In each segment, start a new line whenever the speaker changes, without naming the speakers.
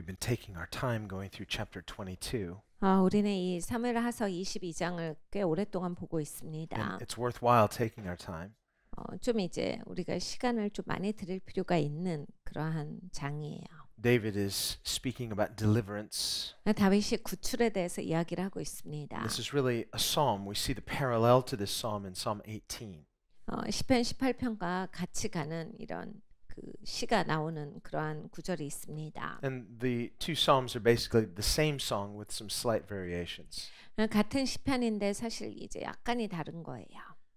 We've been taking our time going through chapter 22.
아, 우리는 이 사무엘하서 22장을 꽤 오랫동안 보고 있습니다.
And it's worthwhile taking our time.
어, 좀 이제 우리가 시간을 좀 많이 들일 필요가 있는 그러한 장이에요.
David is speaking about deliverance.
다윗이 구출에 대해서 이야기를 하고 있습니다. This
is really a psalm. We see the parallel to this psalm in Psalm 18.
어, 10편 18편과 같이 가는 이런 그 시가 나오는 그러한 구절이 있습니다.
And the two psalms are basically the same song with some slight variations.
같은 시편인데 사실 이제 약간이 다른 거예요.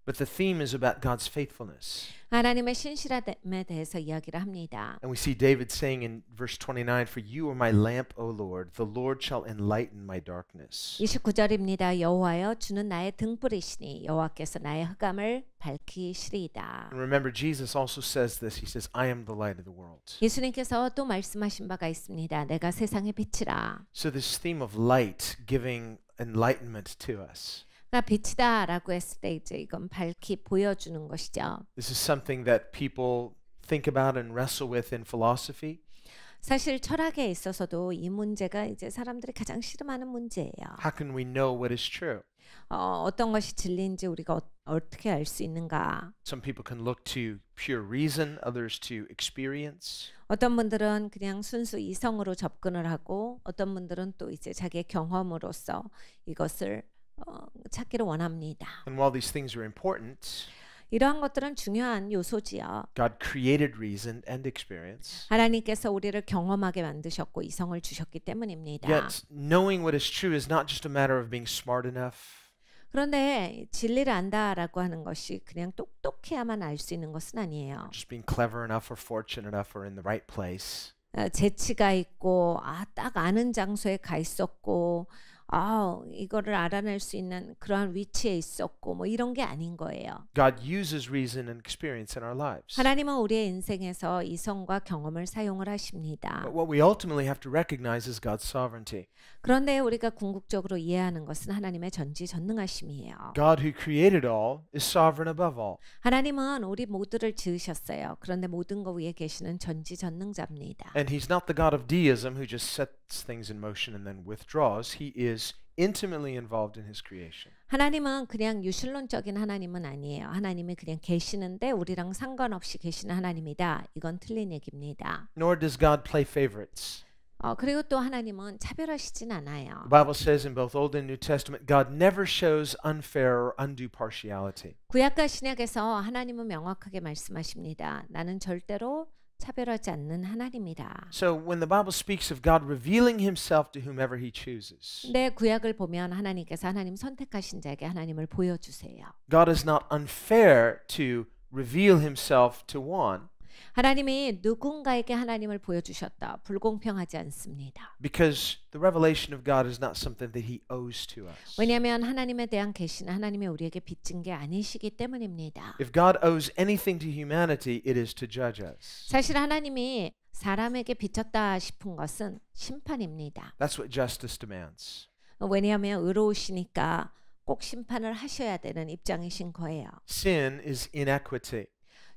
But the theme is about God's faithfulness.
하나님의 신실함에 대해서 이야기를 합니다.
And we see David saying in verse 29, "For you are my lamp, O Lord; the Lord shall enlighten my darkness."
29절입니다. 여호와여 주는 나의 등불이시니 여호와께서 나의 흑암을 밝히시리이다.
And remember Jesus also says this. He says, "I am the light of the world."
예수님께서 또 말씀하신 바가 있습니다. 내가 세상의 빛이라.
So this theme of light giving enlightenment to us.
빛이다라고 했을 때 이제 이건 밝히 보여주는 것이죠.
This is something that people think about and wrestle with in philosophy.
사실 철학에 있어서도 이 문제가 이제 사람들이 가장 실험하는
문제예요. How can we know what is true? 어, 어떤 것이 진리인지 우리가 어, 어떻게 알 수 있는가? Some people can look to pure reason, others to experience.
어떤 분들은 그냥 순수 이성으로 접근을 하고 어떤 분들은 또 이제 자기의 경험으로서 이것을 어, 찾기를 원합니다.
And while these things are important,
이러한 것들은 중요한 요소지요.
God created reason and experience.
하나님께서 우리를 경험하게 만드셨고 이성을 주셨기 때문입니다. Yet
knowing what is true is not just a matter of being smart enough.
그런데 진리를 안다라고 하는 것이 그냥 똑똑해야만 알 수 있는 것은 아니에요.
Just being clever enough or fortunate enough or in the right place.
재치가 있고 아딱 아는 장소에 가 있었고 아, 이거를 알아낼 수 있는 그러한 위치에 있었고 뭐 이런 게 아닌
거예요. God uses reason and experience in our lives.
하나님은 우리의 인생에서 이성과 경험을 사용을 하십니다.
But what we ultimately have to recognize is God's sovereignty.
그런데 우리가 궁극적으로 이해하는 것은 하나님의 전지전능하심이에요.
God who created all is sovereign above all.
하나님은 우리 모두를 지으셨어요. 그런데 모든 것 위에 계시는 전지전능자입니다.
And he's not the God of deism who just sets things in motion and then withdraws. He is intimately involved in his creation.
하나님은 그냥 유실론적인 하나님은 아니에요. 하나님이 그냥 계시는데 우리랑 상관없이 계시는 하나님이다. 이건 틀린 얘기입니다.
Nor does God play favorites. 어,
그리고 또 하나님은 차별하시진 않아요.
The Bible says in both Old and New Testament, God never shows unfair or undue partiality.
구약과 신약에서 하나님은 명확하게 말씀하십니다. 나는 절대로 차별하지 않는 하나님이라.
So when the Bible speaks of God revealing himself to whomever he chooses.
내 구약을 보면 하나님께서 하나님 선택하신 자에게 하나님을 보여 주세요.
God is not unfair to reveal himself to one.
하나님이 누군가에게 하나님을 보여주셨다. 불공평하지 않습니다.
Because the revelation of God is not something that He owes to us.
왜냐하면 하나님에 대한 계시는 하나님이 우리에게 빚진 게 아니시기 때문입니다.
If God owes anything to humanity, it is to judge us.
사실 하나님이 사람에게 빚졌다 싶은 것은 심판입니다.
That's what justice demands.
왜냐하면 의로우시니까 꼭 심판을 하셔야 되는 입장이신 거예요.
Sin is inequity.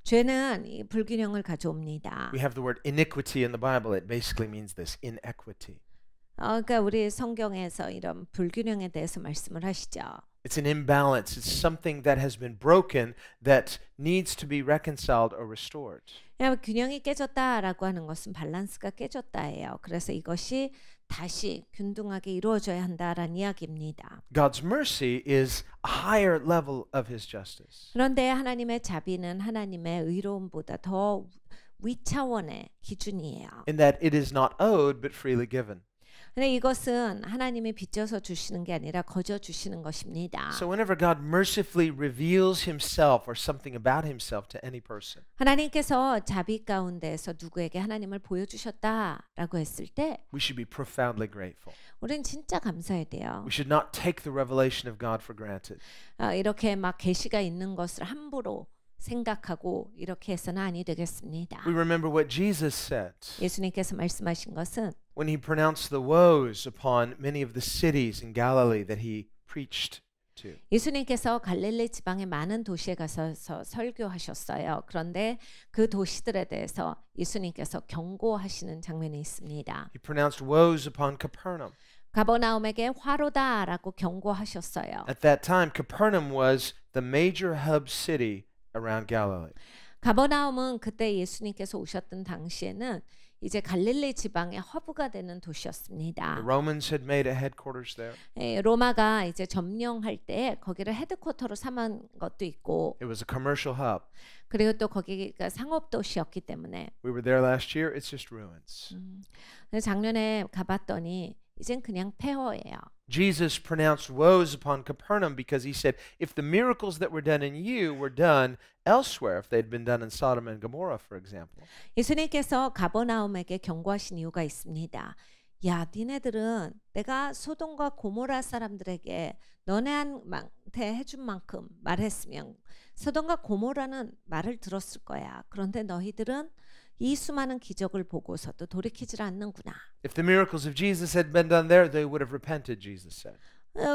죄는 불균형을 가져옵니다. We have the word iniquity in the Bible. It basically means this inequity.
어, 그러니까 우리 성경에서 이런 불균형에 대해서 말씀을 하시죠.
It's an imbalance. It's something that has been broken that needs to be reconciled or restored.
균형이 깨졌다라고 하는 것은 밸런스가 깨졌다예요. 그래서 이것이 다시 균등하게 이루어져야 한다라는 이야기입니다.
God's mercy is a higher level of his justice.
그런데 하나님의 자비는 하나님의 의로움보다 더 위차원의 기준이에요.
In that it is not owed but freely given.
근데 이것은 하나님이 빚져서 주시는 게 아니라 거저 주시는 것입니다. So
whenever God mercifully reveals himself or something about himself to any person.
하나님께서 자비 가운데에서 누구에게 하나님을 보여 주셨다라고
했을 때 we should be profoundly grateful. 우린 진짜 감사해야 돼요. We should not take the revelation of God for granted. 어, 이렇게 막 계시가 있는
것을 함부로 생각하고 이렇게 해서는 아니 되겠습니다.
We remember what Jesus said.
예수님께서 말씀하신 것은
when he pronounced the woes upon many of the cities in Galilee that he preached to.
예수님께서 갈릴리 지방의 많은 도시에 가서 설교하셨어요. 그런데 그 도시들에 대해서 예수님께서 경고하시는 장면이 있습니다.
He pronounced woes upon Capernaum.
가버나움에게 화로다라고 경고하셨어요.
At that time, Capernaum was the major hub city around Galilee.
가버나움은 그때 예수님께서 오셨던 당시에는 이제 갈릴리 지방의 허브가 되는 도시였습니다.
The Romans had made a headquarters there.
예, 로마가 이제 점령할 때 거기를 헤드쿼터로 삼은 것도
있고. It was a commercial hub.
그리고 또 거기가 상업 도시였기 때문에.
We were there last year. It's just ruins. 음,
작년에 가봤더니 이젠 그냥 폐허예요.
Jesus pronounced woes upon Capernaum because he said, if the miracles that were done in you were done elsewhere, if they'd been done in Sodom and Gomorrah, for example. 예수님께서
가버나움에게 경고하신 이유가 있습니다. 야, 니네들은 내가 소돔과 고모라 사람들에게 너네한테 해준 만큼 말했으면 소돔과 고모라는 말을 들었을 거야. 그런데 너희들은 이 수많은 기적을 보고서도 돌이키질 않는구나.
If the miracles of Jesus had been done there, they would have repented, Jesus said.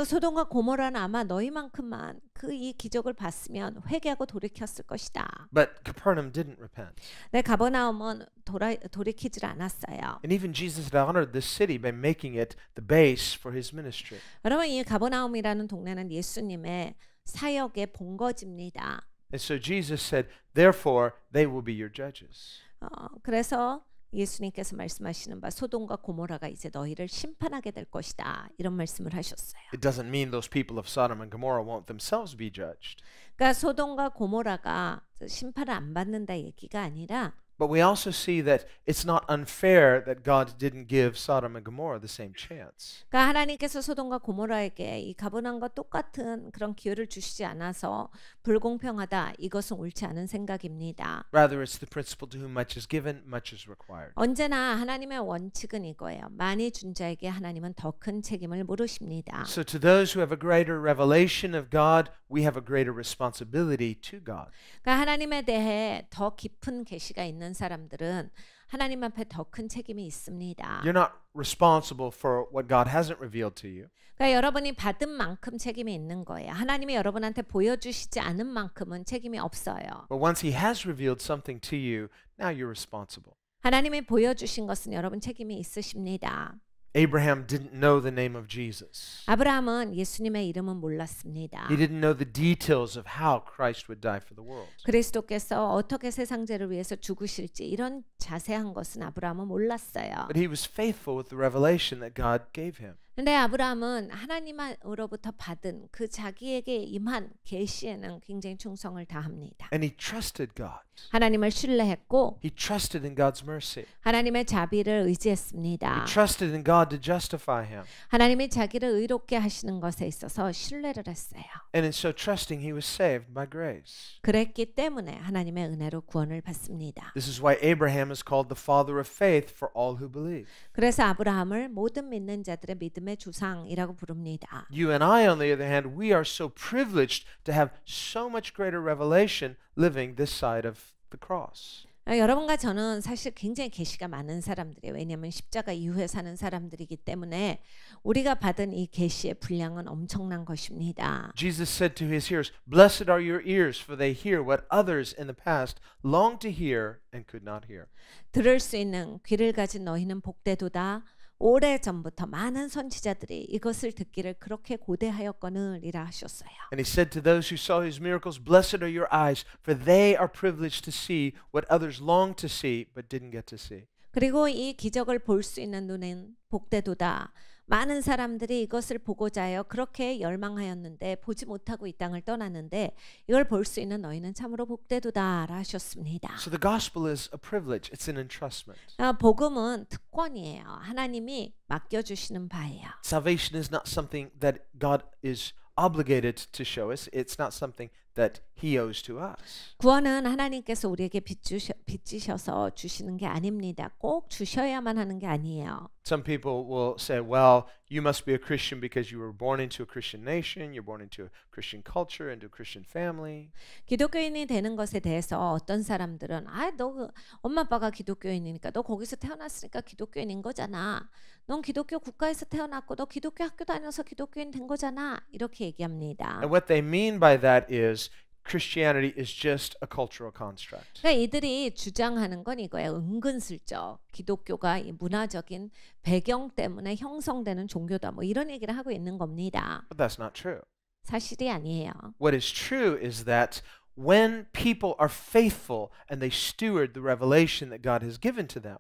소돔과 고모라는 아마 너희만큼만 그 이 기적을 봤으면 회개하고 돌이켰을 것이다.
But Capernaum didn't repent.
네, 가버나움은 돌아, 돌이키질 않았어요.
And even Jesus had honored this city by making it the base for his ministry.
여러분 이 가버나움이라는 동네는 예수님의 사역의 본거지입니다.
And so Jesus said, therefore they will be your judges. 어,
그래서 예수님께서 말씀하시는 바 소돔과 고모라가 이제 너희를 심판하게 될 것이다 이런 말씀을 하셨어요.
It doesn't mean those people of Sodom and Gomorrah won't themselves be judged.
그러니까 소돔과 고모라가 심판을 안 받는다 얘기가 아니라
But we also see that it's not unfair that God didn't give Sodom and Gomorrah the same chance.
그러니까 하나님께서 소돔과 고모라에게 이 가분한과 똑같은 그런 기회를 주시지 않아서 불공평하다. 이것은 옳지 않은 생각입니다.
Rather it's the principle to whom much is given, much is required. 언제나
하나님의 원칙은 이거예요. 많이 준 자에게 하나님은 더 큰 책임을 물으십니다. So
to those who have a greater revelation of God, we have a greater responsibility to God.
그러니까 하나님에 대해 더 깊은 계시가 있는 있는 사람들은 하나님 앞에 더 큰 책임이 있습니다. You're
not responsible for what God hasn't revealed to you.
그러니까 여러분이 받은 만큼 책임이 있는 거예요. 하나님이 여러분한테 보여주시지 않은 만큼은 책임이 없어요.
But once He has revealed something to you, now you're responsible.
하나님이 보여주신 것은 여러분 책임이 있으십니다.
Abraham didn't know the name of Jesus.
아브라함은 예수님의 이름은 몰랐습니다. He
didn't know the details of how Christ would die for the world.
그리스도께서 어떻게 세상죄를 위해서 죽으실지 이런 자세한 것은 아브라함은 몰랐어요.
But he was faithful with the revelation that God gave him.
근데 아브라함은 하나님으로부터 받은 그 자기에게 임한 계시에는 굉장히 충성을 다합니다.
And he trusted God. 하나님을 신뢰했고 he trusted in God's mercy.
하나님의 자비를 의지했습니다. He
trusted in God to justify him.
하나님이 자기를 의롭게 하시는 것에 있어서 신뢰를 했어요.
And in so trusting he was saved by grace.
그랬기 때문에 하나님의 은혜로 구원을 받습니다.
This is why Abraham is called the father of faith for all who believe.
그래서 아브라함을 모든 믿는 자들의 믿음 믿음의 주상이라고
부릅니다. You and I on the other hand, we are so privileged to have so much greater revelation living this side of the cross.
여러분과 저는 사실 굉장히 계시가 많은 사람들이에요. 왜냐하면 십자가 이후에 사는 사람들이기 때문에 우리가 받은 이 계시의 분량은 엄청난 것입니다.
Jesus said to his hearers, "Blessed are your ears, for they hear what others in the past longed to hear and could not hear."
들을 수 있는 귀를 가진 너희는 복되도다. 오래 전부터 많은 선지자들이 이것을 듣기를 그렇게 고대하였거늘이라 하셨어요.
And he said to those who saw his miracles, "Blessed are your eyes, for they are privileged to see what others long to see but didn't get to see."
그리고 이 기적을 볼 수 있는 눈은 복되도다. 많은 사람들이 이것을 보고자 하여 그렇게 열망하였는데 보지 못하고 이 땅을 떠나는데 이걸 볼 수 있는 너희는 참으로 복되도다라 하셨습니다.
So the gospel is a privilege. It's an entrustment.
복음은 특권이에요. 하나님이
맡겨 주시는 바예요. Salvation is not something that God is obligated to show us. It's not something that He owes to us.
구원은 하나님께서 우리에게 빚주셔, 빚지셔서 주시는 게 아닙니다. 꼭 주셔야만 하는 게 아니에요.
Some people will say, "Well, you must be a Christian because you were born into a Christian nation, you're born into a Christian culture, into a Christian family."
기독교인이 되는 것에 대해서 어떤 사람들은 "아, 너 엄마 아빠가 기독교인이니까 너 거기서 태어났으니까 기독교인인 거잖아. 넌 기독교 국가에서 태어났고 너 기독교 학교 다녀서 기독교인 된 거잖아." 이렇게 얘기합니다. And
what they mean by that is Christianity is just a cultural construct.
그러니까 이들이 주장하는 건 이거예요. 은근슬쩍 기독교가 이 문화적인 배경 때문에 형성되는 종교다 뭐 이런 얘기를 하고 있는 겁니다.
But that's not true.
사실이 아니에요.
What is true is that when people are faithful and they steward the revelation that God has given to them.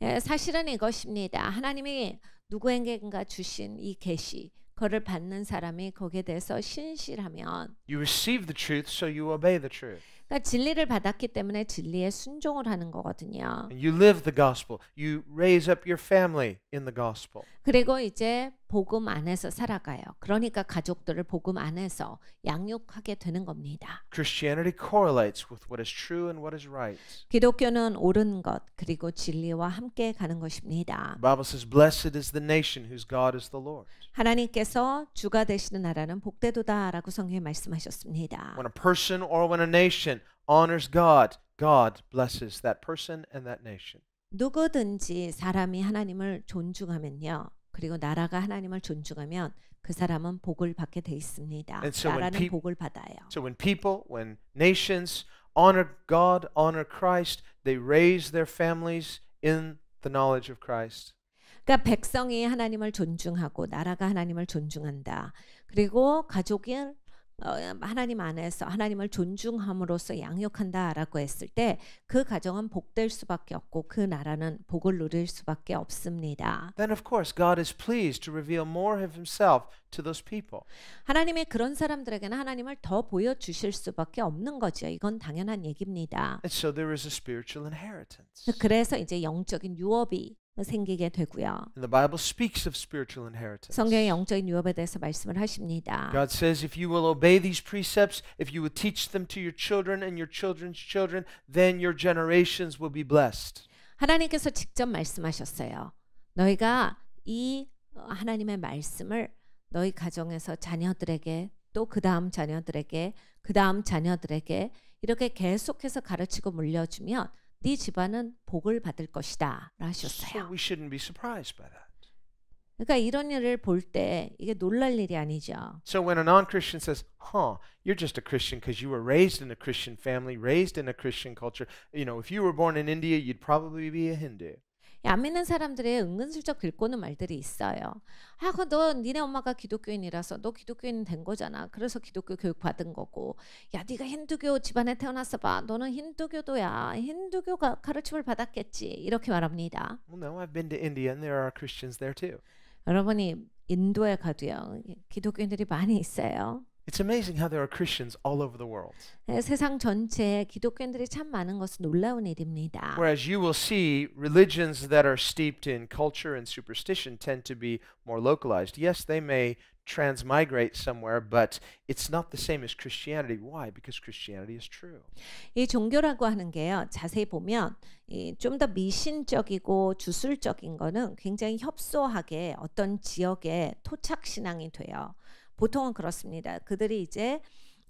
예,
사실은 이것입니다. 하나님이 누구에게인가 주신 이 계시 그를 받는 사람이 거기에 대해서 신실하면
you receive the truth so you obey the truth.
그러니까 진리를 받았기 때문에 진리에 순종을 하는 거거든요. And
you live the gospel. You raise up your family in the gospel.
그리고 이제 복음 안에서 살아가요. 그러니까 가족들을 복음 안에서 양육하게 되는 겁니다.
Christianity correlates with what is true and what is right.
기독교는 옳은 것 그리고 진리와 함께 가는 것입니다.
Bible says, "Blessed is the nation whose God is the Lord."
하나님께서 주가 되시는 나라는 복되도다라고 성경에 말씀하셨습니다.
When a person or when a nation honors God, God blesses that person and that nation.
누구든지 사람이 하나님을 존중하면요. 그리고 나라가 하나님을 존중하면 그 사람은 복을 받게 돼 있습니다. So 나라는 복을 받아요.
So when people, when nations honor God, honor Christ, they raise their families in the knowledge of Christ.
그러니까 백성이 하나님을 존중하고 나라가 하나님을 존중한다. 그리고 가족이 어, 하나님 안에서 하나님을 존중함으로써 양육한다라고 했을 때 그 가정은 복될 수밖에 없고 그 나라는 복을 누릴 수밖에 없습니다.
Then of course God is pleased to reveal more of himself
to those people. 하나님이 그런 사람들에게는 하나님을 더 보여 주실 수밖에 없는 거죠. 이건 당연한 얘기입니다.
And so there is a spiritual inheritance.
그래서 이제 영적인 유업이 생기게
되고요. And the Bible speaks of spiritual inheritance. 성경의
영적인 유업에 대해서 말씀을 하십니다.
God says if you will obey these precepts, if you will teach them to your children and your children's children, then your generations will be blessed.
하나님께서 직접 말씀하셨어요. 너희가 이 하나님의 말씀을 너희 가정에서 자녀들에게 또 그 다음 자녀들에게 그 다음 자녀들에게 이렇게 계속해서 가르치고 물려주면 네 집안은 복을 받을 것이다.
하셨어요. So we shouldn't be surprised by that.
그러니까 이런 일을 볼 때 이게 놀랄 일이 아니죠.
So when a non-Christian says, "Huh, you're just a Christian because you were raised in a Christian family, raised in a Christian culture. You know, if you were born in India, you'd probably be a Hindu."
야매는 사람들의
은근슬쩍 긁고는 말들이 있어요.
아, 그너 니네 엄마가 기독교인이라서 너 기독교인 된 거잖아. 그래서 기독교 교육 받은 거고. 야, 네가 힌두교 집안에 태어났어 봐. 너는 힌두교도야. 힌두교가 가르침을 받았겠지. 이렇게 말합니다.
Well, no, I've been to India and there are Christians there too. 여러분이 인도에
가도요. 기독교인들이 많이 있어요.
It's amazing how there are Christians all over the world.
세상 전체에 기독교인들이 참 많은 것은 놀라운 일입니다.
Whereas you will see religions that are steeped in culture and superstition tend to be more localized. Yes, they may transmigrate somewhere, but it's not the same as Christianity. Why? Because Christianity is true. 이 종교라고
하는 게요. 자세히 보면 좀 더 미신적이고 주술적인 거는 굉장히 협소하게 어떤 지역에 토착 신앙이 돼요. 보통은 그렇습니다. 그들이 이제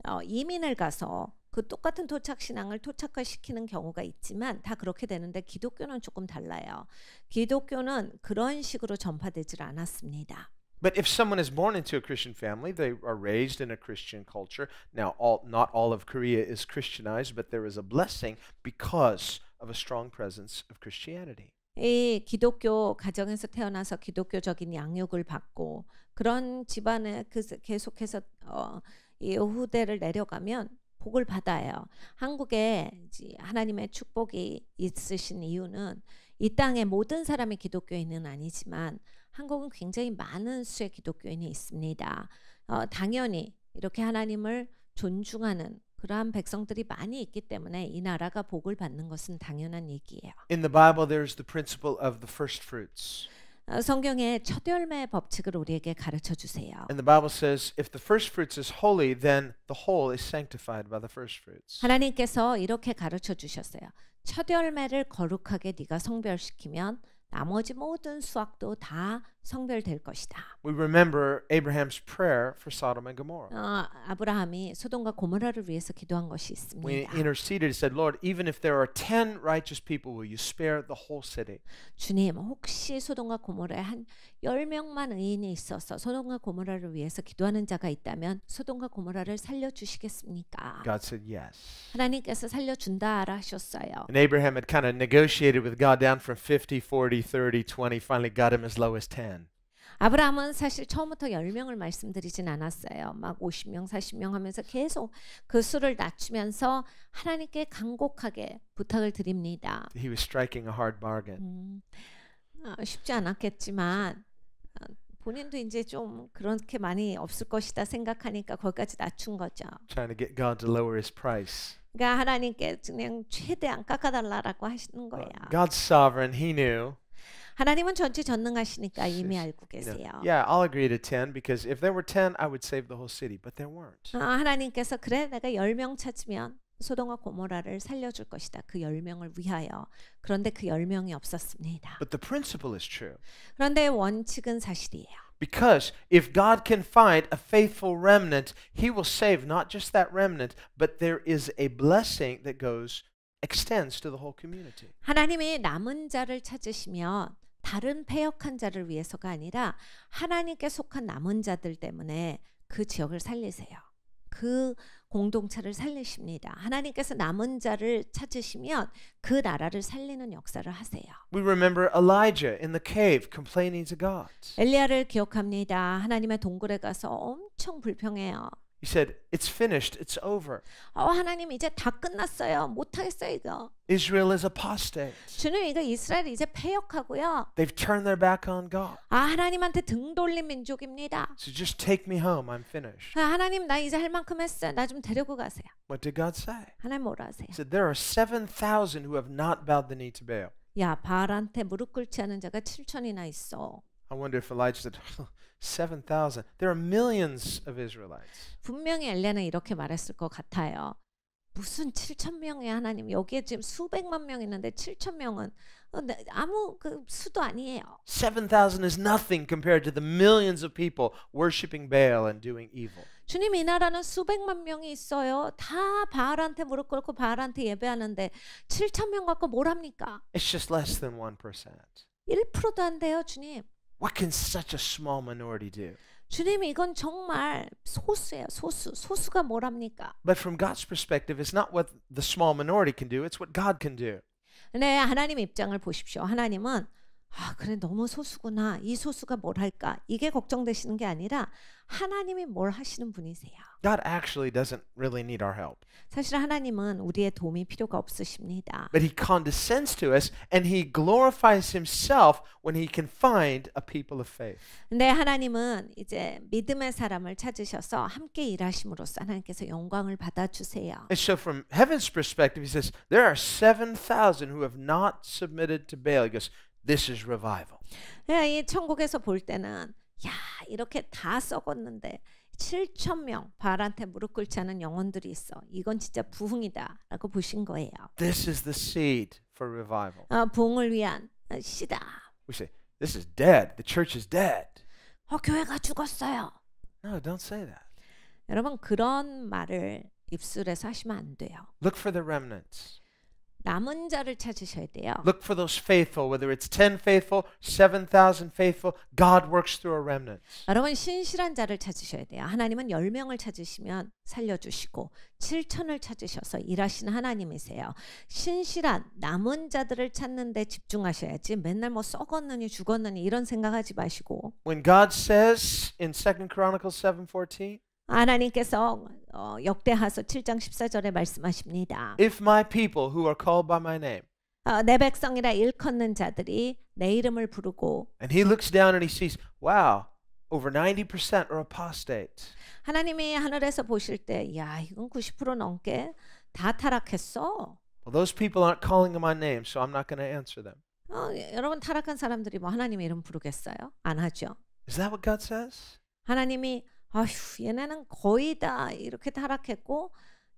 어, 이민을 가서 그 똑같은 토착 신앙을 토착화 시키는 경우가 있지만 다 그렇게 되는데 기독교는 조금 달라요. 기독교는 그런 식으로 전파되질 않았습니다.
But if someone is born into a Christian family, they are raised in a Christian culture. Now, all, not all of Korea is Christianized, but there is a blessing because of a strong presence of Christianity.
이 기독교 가정에서 태어나서 기독교적인 양육을 받고 그런 집안에 그 계속해서 어, 후대를 내려가면 복을 받아요. 한국에 하나님의 축복이 있으신 이유는 이 땅의 모든 사람이 기독교인은 아니지만 한국은 굉장히 많은 수의 기독교인이 있습니다. 어, 당연히 이렇게 하나님을 존중하는 그러한 백성들이 많이 있기 때문에 이 나라가 복을 받는 것은 당연한 얘기예요.
In the Bible there's the principle of the first fruits.
성경의 첫 열매 법칙을 우리에게 가르쳐 주세요.
And the Bible says if the first fruits is holy then the whole is sanctified by the first fruits.
하나님께서 이렇게 가르쳐 주셨어요. 첫 열매를 거룩하게 네가 성별시키면 나머지 모든 수확도 다 성별될 것이다. We remember
Abraham's prayer for Sodom and Gomorrah. 어,
아브라함이 소돔과 고모라를 위해서 기도한 것이 있습니다.
When he interceded, he said, "Lord, even if there are ten righteous people, will you spare the whole city?"
주님, 혹시 소돔과 고모라에 한열 명만 의인이 있어서 소돔과 고모라를 위해서 기도하는 자가 있다면 소돔과 고모라를 살려 주시겠습니까?
God said yes.
하나님께서 살려 준다라 하셨어요.
And Abraham had kind of negotiated with God down from 50, 40, 30, 20. Finally, got him as low as 10.
아브라함은 사실 처음부터 10명을 말씀드리진 않았어요. 막 50명, 40명 하면서 계속 그 수를 낮추면서 하나님께 간곡하게 부탁을 드립니다.
He was striking a hard bargain. 음,
어, 쉽지 않았겠지만 아, 본인도 이제 좀 그렇게 많이 없을 것이다 생각하니까 거기까지 낮춘 거죠.
Trying to get God to lower his price.
그러니까 하나님께 그냥 최대한 깎아달라라고 하시는 거예요.
God's sovereign, He knew.
하나님은 전체 전능하시니까 이미 알고 계세요.
Yeah, I'll agree to 10 because if there were 10, I would save the whole city, but there weren't.
아, 하나님께서 그래 내가 10명 찾으면 소돔과 고모라를 살려줄 것이다. 그 열명을 위하여. 그런데 그 열명이 없었습니다.
But the principle is true. 그런데 원칙은 사실이에요. Because if God can find a faithful remnant, he will save not just that remnant, but there is a blessing that goes extends to the whole community.
하나님의 남은 자를 찾으시면 다른 폐역 한자를 위해서가 아니라 하나님께 속한 남은 자들 때문에 그 지역을 살리세요. 그 공동체를 살리십니다. 하나님께서 남은 자를 찾으시면 그 나라를 살리는 역사를 하세요.
We remember Elijah in the cave complaining to God.
엘리야를 기억합니다. 하나님의 동굴에 가서 엄청 불평해요.
He said, "It's finished. It's over." 어,
하나님 이제 다 끝났어요. 못 하겠어요, 이거.
Israel is apostate.
주님 이거 이스라엘 이제 폐역하고요.
They've turned their back on God.
아, 하나님한테 등 돌린 민족입니다.
So just take me home. I'm finished.
아, 하나님 나 이제 할 만큼 했어요. 나 좀 데리고 가세요.
What did God say? 하나님 뭐라 하세요? He said, "There are 7,000 who have not bowed the knee to Baal."
야, 바알한테 무릎 꿇지 않은 자가 7천이나 있어.
I wonder if Elijah said, 7,000. There are millions of Israelites.
분명히 엘리야는 이렇게 말했을 것 같아요. 무슨 7천 명의 하나님 여기에 지금 수백만 명 있는데 7천 명은 아무 그 수도 아니에요.
7,000 is nothing compared to the millions of people worshiping Baal and doing evil.
주님 이 나라는 수백만 명이 있어요. 다 바알한테 무릎 꿇고 바알한테 예배하는데 7천 명 갖고 뭘 합니까?
It's just less than 1%. 1%도
안 돼요, 주님.
What can such a small minority do?
주님 이건 정말 소수예요. 소수. 소수가 뭘 합니까?
But from God's perspective, it's not what the small minority can do, it's what God can do.
네, 하나님 입장을 보십시오. 하나님은 아, 그래, 너무 소수구나. 이 소수가 뭘 할까? 이게 걱정되시는 게 아니라 하나님이 뭘 하시는 분이세요.
God actually doesn't really need our help.
사실 하나님은 우리의 도움이 필요가 없으십니다.
But he condescends to us and he glorifies himself when he can find a people of faith.
근데 하나님은 이제 믿음의 사람을 찾으셔서 함께 일하심으로써 하나님께서 영광을 받아 주세요.
And so from heaven's perspective he says there are 7000 who have not submitted to Baal. He goes This is revival.
이 천국에서 볼 때는 야 이렇게 다 썩었는데 7천 명 발한테 무릎 꿇지 않은 영혼들이 있어. 이건 진짜 부흥이다라고
보신 거예요. This is the seed for revival. 아,
부흥을 위한 씨다.
We say this is dead. The church is dead.
어, 교회가 죽었어요. No, don't say that. 여러분 그런 말을 입술에서 하시면 안 돼요.
Look for the remnants. 남은 자를 찾으셔야 돼요. Look for those faithful, whether it's 10 faithful, 7,000 faithful. God works through a remnant. 여러분 신실한
자를 찾으셔야 돼요. 하나님은 1명을 찾으시면 살려주시고 7천을 찾으셔서 일하시는 하나님이세요. 신실한 남은 자들을 찾는 데 집중하셔야지 맨날 뭐 썩었느니 죽었느니 이런 생각하지 마시고 When God says in 2 Chronicles 7:14 하나님께서 어, 역대하서 7장 14절에 말씀하십니다.
If my people who are called by my name
어, 내 백성이라 일컫는 자들이
내 이름을 부르고 And he looks down and he sees, wow, over 90% are apostates.
하나님이 하늘에서 보실 때, 야, 이건 90% 넘게 다 타락했어.
Well, those people aren't calling my name, so I'm not going to answer them. 어,
여러분 타락한 사람들이 뭐 하나님의 이름 부르겠어요?
안 하죠. Is that what God says?
하나님이 아휴 얘네는 거의 다 이렇게 타락했고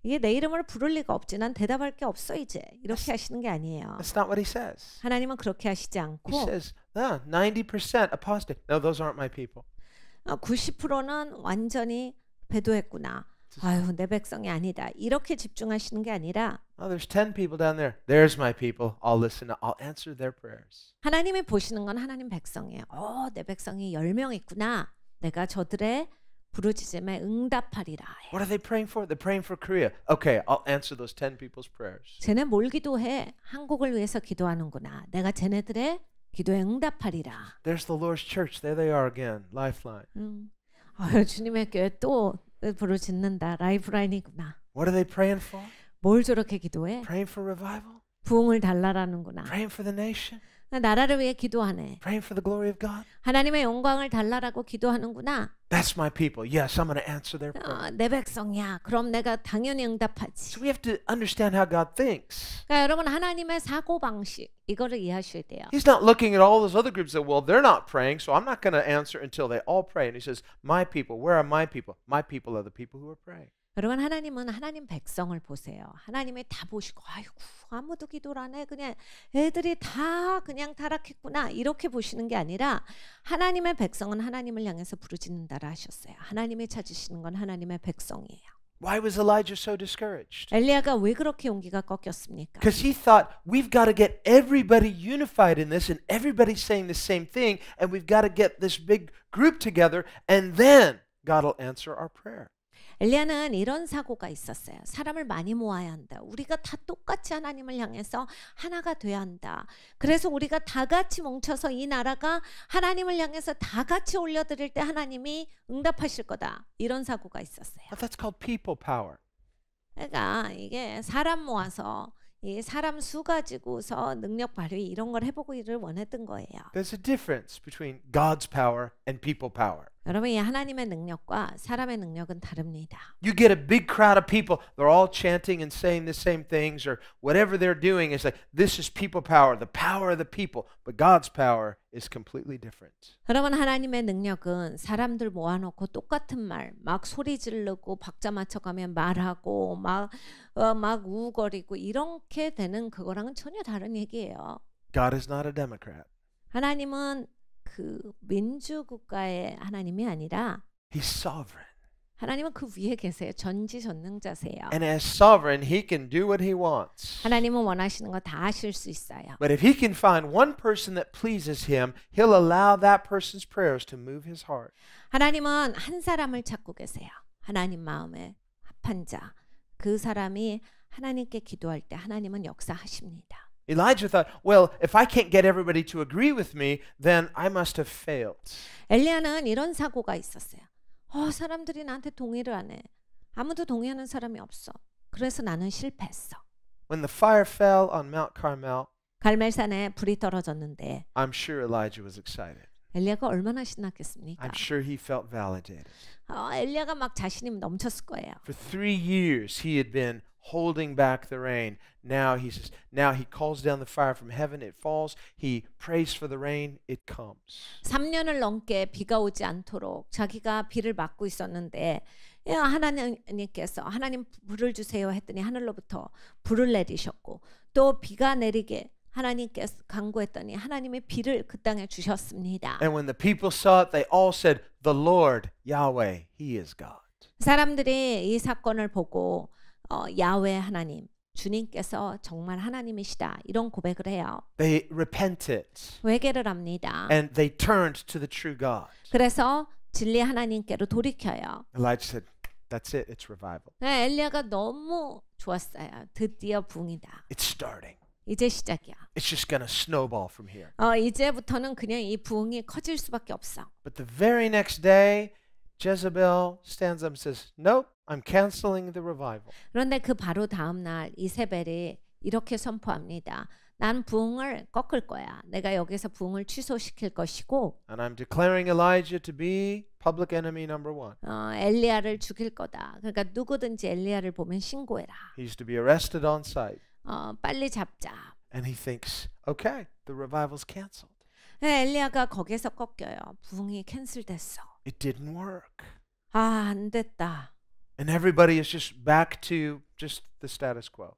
이게 내 이름을 부를 리가 없지. 난 대답할 게 없어 이제. 이렇게 하시는 게 아니에요. That's not what he says. 하나님은 그렇게 하시지 않고.
He says, no, 90% apostate. No, those aren't my people. 90%는
완전히 배도했구나. 아유, 내 백성이 아니다. 이렇게 집중하시는 게 아니라 oh, there's 10 people down there.
There's my people. I'll listen. I'll answer their prayers.
하나님이 보시는 건 하나님 백성이에요. 어, 내 백성이 10명 있구나. 내가 저들의 부르짖음에 응답하리라.
What are they praying for? They're praying for Korea. Okay, I'll answer those 10 people's prayers.
쟤네 뭘 기도해? 한국을 위해서 기도하는구나. 내가 쟤네들의 기도에 응답하리라.
There's the Lord's church. There they are again. Lifeline.
음. 아유, 주님의 교회 또 부르짖는다. 라이프라인이구나. What are they praying for? 뭘 저렇게 기도해? Praying for revival. 부흥을 달라라는구나. Praying for the nation. 나라를 위해 기도하네. Praying for the glory of God. 하나님의 영광을 달라라고 기도하는구나.
That's my people. Yes, I'm going to answer their prayer. 어,
내 백성이야. 그럼 내가 당연히 응답하지. So we have to
understand how God thinks.
그러니까 여러분 하나님의 사고 방식 이거를 이해하셔야 돼요. He's
not looking at all those other groups that well they're not praying, so I'm not going to answer until they all pray. And he says, my people, where are my people? My people are the people who are praying.
여러분 하나님은 하나님
백성을 보세요.
하나님이 다 보시고 아이고 아무도 기도를 안 해. 그냥 애들이 다 그냥 타락했구나. 이렇게 보시는 게 아니라 하나님의 백성은 하나님을 향해서 부르짖는다라 하셨어요. 하나님이 찾으시는 건 하나님의 백성이에요.
Why was Elijah so discouraged? 엘리야가 왜 그렇게 용기가 꺾였습니까? Because he thought we've got to get everybody unified in this and everybody's saying the same thing and we've got to get this big group together and then God will answer our prayer. 엘리야는 이런 사고가 있었어요. 사람을 많이 모아야
한다. 우리가 다 똑같이 하나님을 향해서 하나가 돼야 한다. 그래서 우리가 다 같이 뭉쳐서 이 나라가 하나님을 향해서 다 같이 올려드릴 때 하나님이 응답하실 거다. 이런 사고가 있었어요.
But that's called people power. 그러니까 이게
사람 모아서 이 사람 수 가지고서 능력 발휘 이런 걸 해보기를 원했던
거예요. There's a difference between God's power and people power.
여러분이 하나님의 능력과 사람의 능력은 다릅니다.
You get a big crowd of people. They're all chanting and saying the same things or whatever they're doing is like this is people power, the power of the people. But God's power is completely different.
여러분 하나님의 능력은 사람들 모아 놓고 똑같은 말 막 소리 지르고 박자 맞춰 가면 말하고 막막 어, 막 우거리고 이렇게 되는 그거랑은 전혀 다른 얘기예요.
God is not a democrat.
하나님은 그 민주 국가의 하나님이 아니라
He's sovereign.
하나님은 그 위에 계세요. 전지전능자세요.
And as sovereign, he can do what he wants.
하나님은 원하시는 거 다 하실 수 있어요.
But if he can find one person that pleases him, he'll allow that person's prayers to move his heart.
하나님은 한 사람을 찾고 계세요. 하나님 마음에 합한 자. 그 사람이 하나님께 기도할 때 하나님은 역사하십니다.
Elijah thought, well, if I can't get everybody to agree with me, then I must have failed.
엘리야는 이런 사고가 있었어요. 어, 사람들이 나한테 동의를 안 해. 아무도 동의하는 사람이 없어. 그래서 나는 실패했어.
When the fire fell on Mount Carmel,
갈멜산에 불이 떨어졌는데
I'm sure Elijah was excited.
엘리야가 얼마나
신났겠습니까? I'm sure he felt validated.
어, 엘리야가 막 자신이 넘쳤을 거예요.
For three years he had been holding back the rain. Now he says, now he calls down the fire from heaven, it falls. He prays for the rain, it comes.
3년을 넘게 비가 오지 않도록 자기가 비를 막고 있었는데 야, 하나님께서 하나님 불을 주세요 했더니 하늘로부터 불을 내리셨고 또 비가 내리게 하나님께서 간구했더니 하나님의 비를 그 땅에 주셨습니다. And
when the people saw it, they all said, "The Lord Yahweh, He is God."
사람들이 이 사건을 보고 어, 야훼 하나님 주님께서 정말 하나님이시다 이런 고백을 해요.
They repented.
회개를 합니다. And
they turned to the true God.
그래서 진리 하나님께로 돌이켜요.
Elijah said, "That's it. It's revival."
네, 엘리야가 너무 좋았어요. 드디어 붕이다.
It's starting. 이제 시작이야. It's just gonna snowball from here.
어, 이제부터는 그냥 이 부흥이 커질 수밖에 없어.
But the very next day, Jezebel stands up and says, "Nope." I'm canceling the revival. 그런데 그 바로 다음 날
이세벨이 이렇게 선포합니다. 난 부흥을 꺾을 거야. 내가 여기서 부흥을 취소시킬 것이고.
And I'm declaring Elijah to be public enemy number one.
어, 엘리야를 죽일 거다. 그러니까 누구든지 엘리야를 보면 신고해라.
He's to be arrested on sight.
어, 빨리 잡자.
And he thinks, okay, the revival's canceled.
네, 엘리야가 거기서 꺾여요. 부흥이 캔슬됐어.
It didn't work.
아, 안 됐다.
And everybody is just back to just the status quo.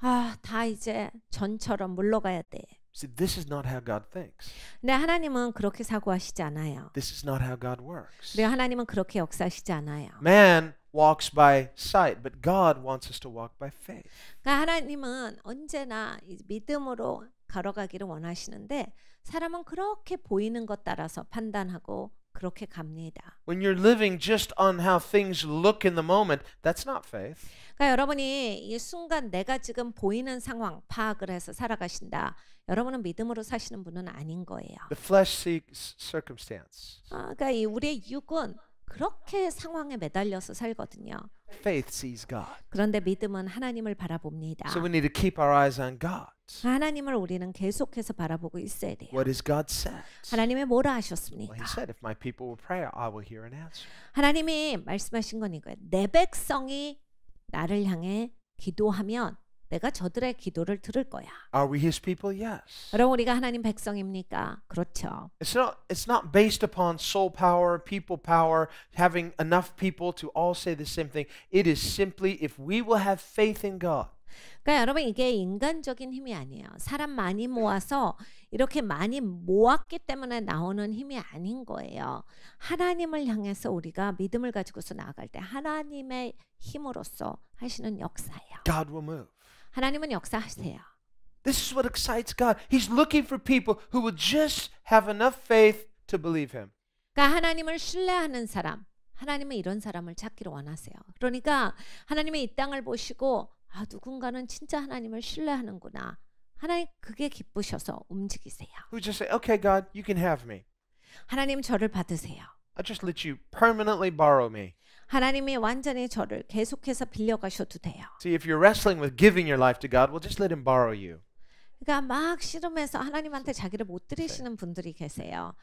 아, 다 이제 전처럼 물러가야 돼.
See, this is not how God
thinks. 근데 하나님은 그렇게 사고하시지 않아요.
This is not how God works.
그리고 하나님은 그렇게 역사하시지 않아요.
Man walks by sight, but God wants us to walk by faith.
그러니까 하나님은 언제나 믿음으로 걸어가기를 원하시는데 사람은 그렇게 보이는 것 따라서 판단하고 그렇게 갑니다.
When you're living just on how things look in the moment, that's not faith.
그러니까 여러분이 이 순간 내가 지금 보이는 상황 파악을 해서 살아가신다. 여러분은 믿음으로 사시는 분은 아닌 거예요.
The flesh seeks circumstance.
아, 그러니까 이 우리의 육은 그렇게 상황에 매달려서 살거든요.
Faith sees God.
그런데 믿음은 하나님을 바라봅니다. So we
need to keep our eyes on God.
하나님을 우리는 계속해서 바라보고 있어야 돼요.
What is God said?
하나님이 뭐라 하셨습니까?
Well, he said, if my people will pray, I will hear and answer.
하나님이 말씀하신 건 이거예요. 내 백성이 나를 향해 기도하면
내가 저들의 기도를 들을 거야. Are we his people? Yes.
여러분 우리가 하나님 백성입니까?
그렇죠. It's not it's not based upon soul power, people power, having enough people to all say the same thing. It is simply if we will have faith in God.
그러니까 여러분 이게 인간적인 힘이 아니에요. 사람 많이 모아서 이렇게 많이 모았기 때문에 나오는 힘이 아닌 거예요. 하나님을 향해서 우리가 믿음을 가지고서 나아갈 때 하나님의 힘으로서 하시는 역사예요.
God will move.
하나님은 역사하세요.
This is what excites God. He's looking for people who will just have enough faith to believe him. 그러니까 하나님을 신뢰하는 사람,
하나님은 이런 사람을 찾기로 원하세요. 그러니까 하나님의 이 땅을 보시고 아 누군가는 진짜 하나님을 신뢰하는구나.
하나님 그게 기쁘셔서 움직이세요. Who just say, "Okay, God, you can have me." 하나님 저를 받으세요. I just let you permanently borrow me.
하나님이 완전히 저를 계속해서 빌려가셔도 돼요.
See, if you're wrestling with giving your life to God, well, just let Him borrow you.
그러니까 막 씨름해서 하나님한테 자기를 못 드리시는 분들이 계세요.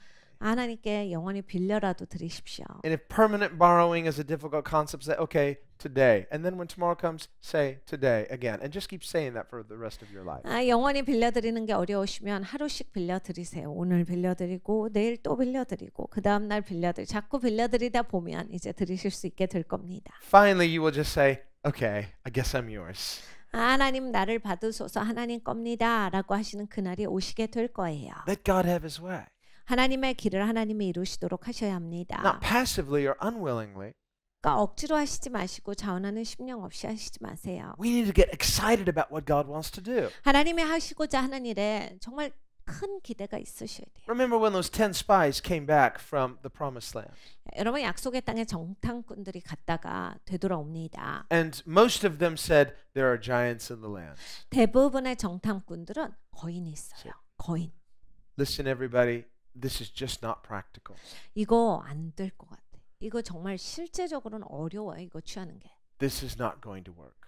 하나님께 영원히 빌려라도 드리십시오.
And if permanent borrowing is a difficult concept, say, okay, today. And then when tomorrow comes, say today again. And just keep saying that for the rest of your life.
아, 영원히 빌려드리는 게 어려우시면 하루씩 빌려드리세요. 오늘 빌려드리고 내일 또 빌려드리고 그 다음 날 빌려드리. 자꾸 빌려드리다 보면 이제 드리실 수 있게 될 겁니다.
Finally, you will just say, okay, I guess I'm yours. 아,
하나님 나를 받으소서 하나님 겁니다라고 하시는 그날이 오시게 될 거예요.
Let God have His way.
하나님의 길을 하나님이 이루시도록 하셔야 합니다. Not
passively or unwillingly.
그러니까 억지로 하시지 마시고 자원하는 심령 없이 하시지 마세요. We need to get excited
about what God wants to do.
하나님이 하시고자 하는 일에 정말 큰 기대가 있으셔야
돼요. Remember when those ten spies came back from the promised land?
여러분 약속의 땅에 정탐꾼들이 갔다가 되돌아옵니다.
And most of them said there are giants in the land.
대부분의 정탐꾼들은 거인이 있어요. 거인.
Listen everybody, this is just not practical.
이거 안 같아. 이거 정말 실제적으로는 어려워요. 이거 취하는 게.
This is not going to work.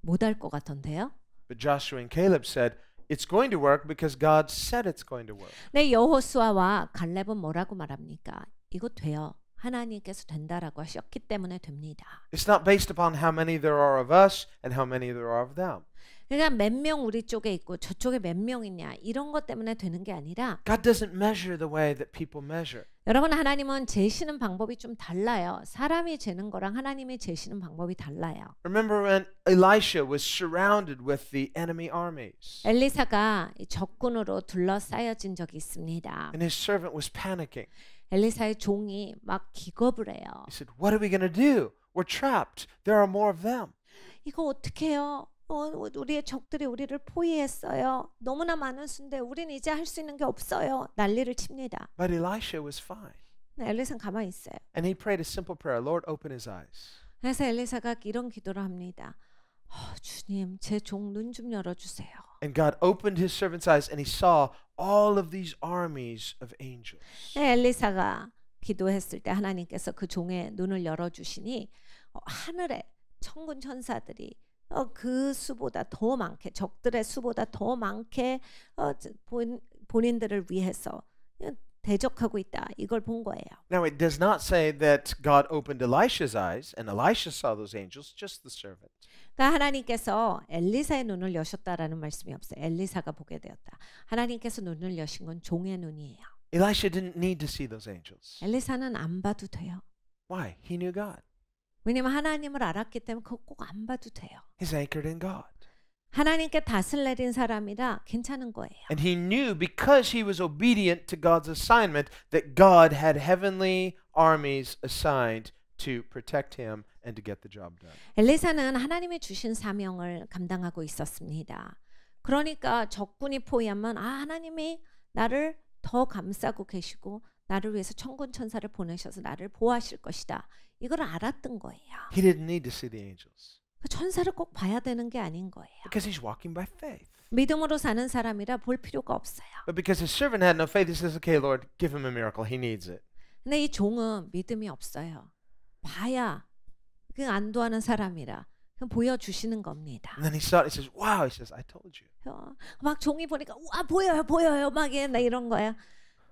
못할 것 같던데요. But Joshua and Caleb said it's going to work because God said it's going to work.
네, 여호수아와 갈렙은 뭐라고 말합니까? 이거 돼요. 하나님께서 된다라고 하셨기 때문에 됩니다.
It's not based upon how many there are of us and how many there are of them.
그러니까 몇 명 우리 쪽에 있고 저쪽에 몇 명이냐 이런 것 때문에 되는 게 아니라
God doesn't measure the way that people measure.
여러분 하나님은 재시는 방법이 좀 달라요. 사람이 재는 거랑 하나님이 재시는 방법이 달라요.
Remember when Elisha was surrounded with the enemy armies.
엘리사가 적군으로 둘러싸여진 적이
있습니다. And his servant was panicking. 엘리사의 종이 막 기겁을 해요. He said, "What are we going to do? We're trapped. There are more of them." 이거 어떻게 해요?
우리의 적들이 우리를 포위했어요. 너무나 많은 수인데 우리는 이제 할 수 있는 게 없어요.
난리를 칩니다. But Elisha was fine.
엘리사는 가만히 있어요.
And he prayed a simple prayer. Lord, open his eyes.
그래서 엘리사가 이런 기도를 합니다. 어, 주님,
제 종 눈 좀 열어 주세요. And God opened his servant's eyes and he saw all of these armies of angels.
엘리사가 기도했을 때 하나님께서 그 종의 눈을 열어 주시니 하늘에 천군 천사들이 어, 그 수보다 더 많게 적들의 수보다 더 많게 어, 본, 본인들을 위해서 대적하고 있다. 이걸 본 거예요.
Now it does not say that God opened Elisha's eyes and Elisha saw those angels, just the servant.
그러니까 하나님께서 엘리사의 눈을 여셨다라는 말씀이 없어요. 엘리사가 보게 되었다. 하나님께서 눈을 여신 건 종의 눈이에요.
Elisha didn't need to see those angels.
엘리사는 안 봐도 돼요. Why? He knew God. 왜냐면 하나님을 알았기 때문에 그거 꼭 안 봐도 돼요.
He's anchored in God.
하나님께 닷을 내린 사람이라 괜찮은 거예요.
And he knew because he was obedient to God's assignment that God had heavenly armies assigned to protect him and to get the job done.
엘리사는 하나님의 주신 사명을 감당하고 있었습니다. 그러니까 적군이 포위하면 아 하나님이 나를 더 감싸고 계시고 나를 위해서 천군 천사를 보내셔서 나를 보호하실 것이다. 이걸 알았던 거예요.
He didn't need to see the angels.
그 천사를 꼭 봐야 되는 게 아닌 거예요.
Because he's walking by
faith. 믿음으로 사는 사람이라 볼 필요가 없어요.
But because his servant had no faith, he says, "Okay, Lord, give him a miracle. He needs it."
근데 이 종은 믿음이 없어요. 봐야 그 안도하는 사람이라 그냥 보여주시는 겁니다.
And then he saw it. He says, "Wow!" He says, "I told you."
어, 막 종이 보니까 와 보여요, 보여요, 막 이런 거야.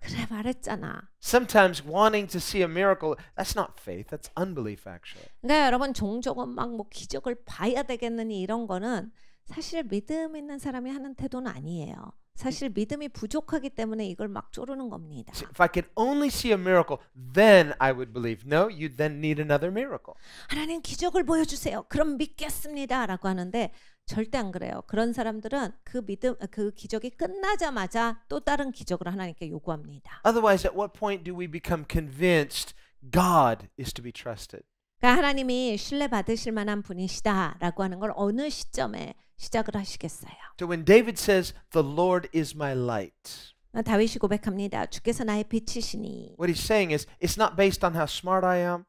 그래 말했잖아.
Sometimes wanting to see a miracle, that's not faith, that's unbelief actually.
그러니까 여러분 종종은 막 뭐 기적을 봐야 되겠느니 이런 거는 사실 믿음 있는 사람이 하는 태도는 아니에요. 사실 믿음이 부족하기 때문에 이걸 막 쪼르는 겁니다.
If I could only see a miracle, then I would believe. No, you then need another miracle.
하나님 기적을 보여주세요. 그럼 믿겠습니다라고 하는데 절대 안 그래요. 그런 사람들은 그 믿음 그 기적이 끝나자마자 또 다른 기적을 하나님께
요구합니다. Otherwise at what point do we become convinced God is to be trusted?
그러니까 하나님이 신뢰받으실 만한 분이시다라고 하는 걸 어느 시점에
시작을 하시겠어요? So when David says the Lord is my light. 다윗이 고백합니다. 주께서 나의 빛이시니. What he's saying is it's not based on how smart I am.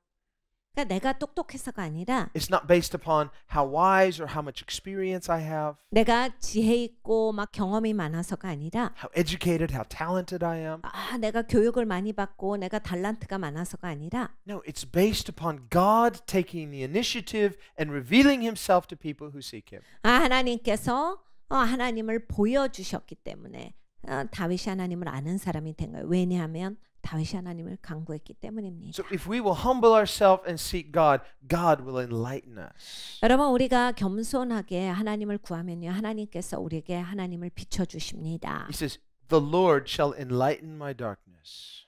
그러니까 내가 똑똑해서가 아니라 It's not based upon how wise or how much experience I have, 내가 지혜 있고 막 경험이 많아서가
아니라 how
educated, how talented
I am. 아 내가 교육을 많이 받고 내가 달란트가 많아서가 아니라
No, it's based upon God taking the initiative and revealing himself to people who seek him.
아 하나님께서 어, 하나님을 보여주셨기 때문에 어, 다윗이 하나님을 아는 사람이 된 거예요. 왜냐하면 다윗이 하나님을 간구했기 때문입니다.
So if we will humble ourselves and seek God, God will enlighten us.
여러분 우리가 겸손하게 하나님을 구하면요 하나님께서 우리에게 하나님을 비춰 주십니다. He
says, "The Lord shall enlighten my darkness."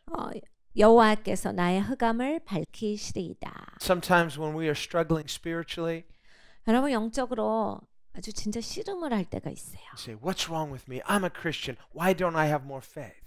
여호와께서 나의 흑암을
밝히시리이다. Sometimes when we are struggling spiritually, 여러분 영적으로 아주 진짜 씨름을 할 때가 있어요. You say, "What's wrong with me? I'm a Christian. Why don't I have more faith?"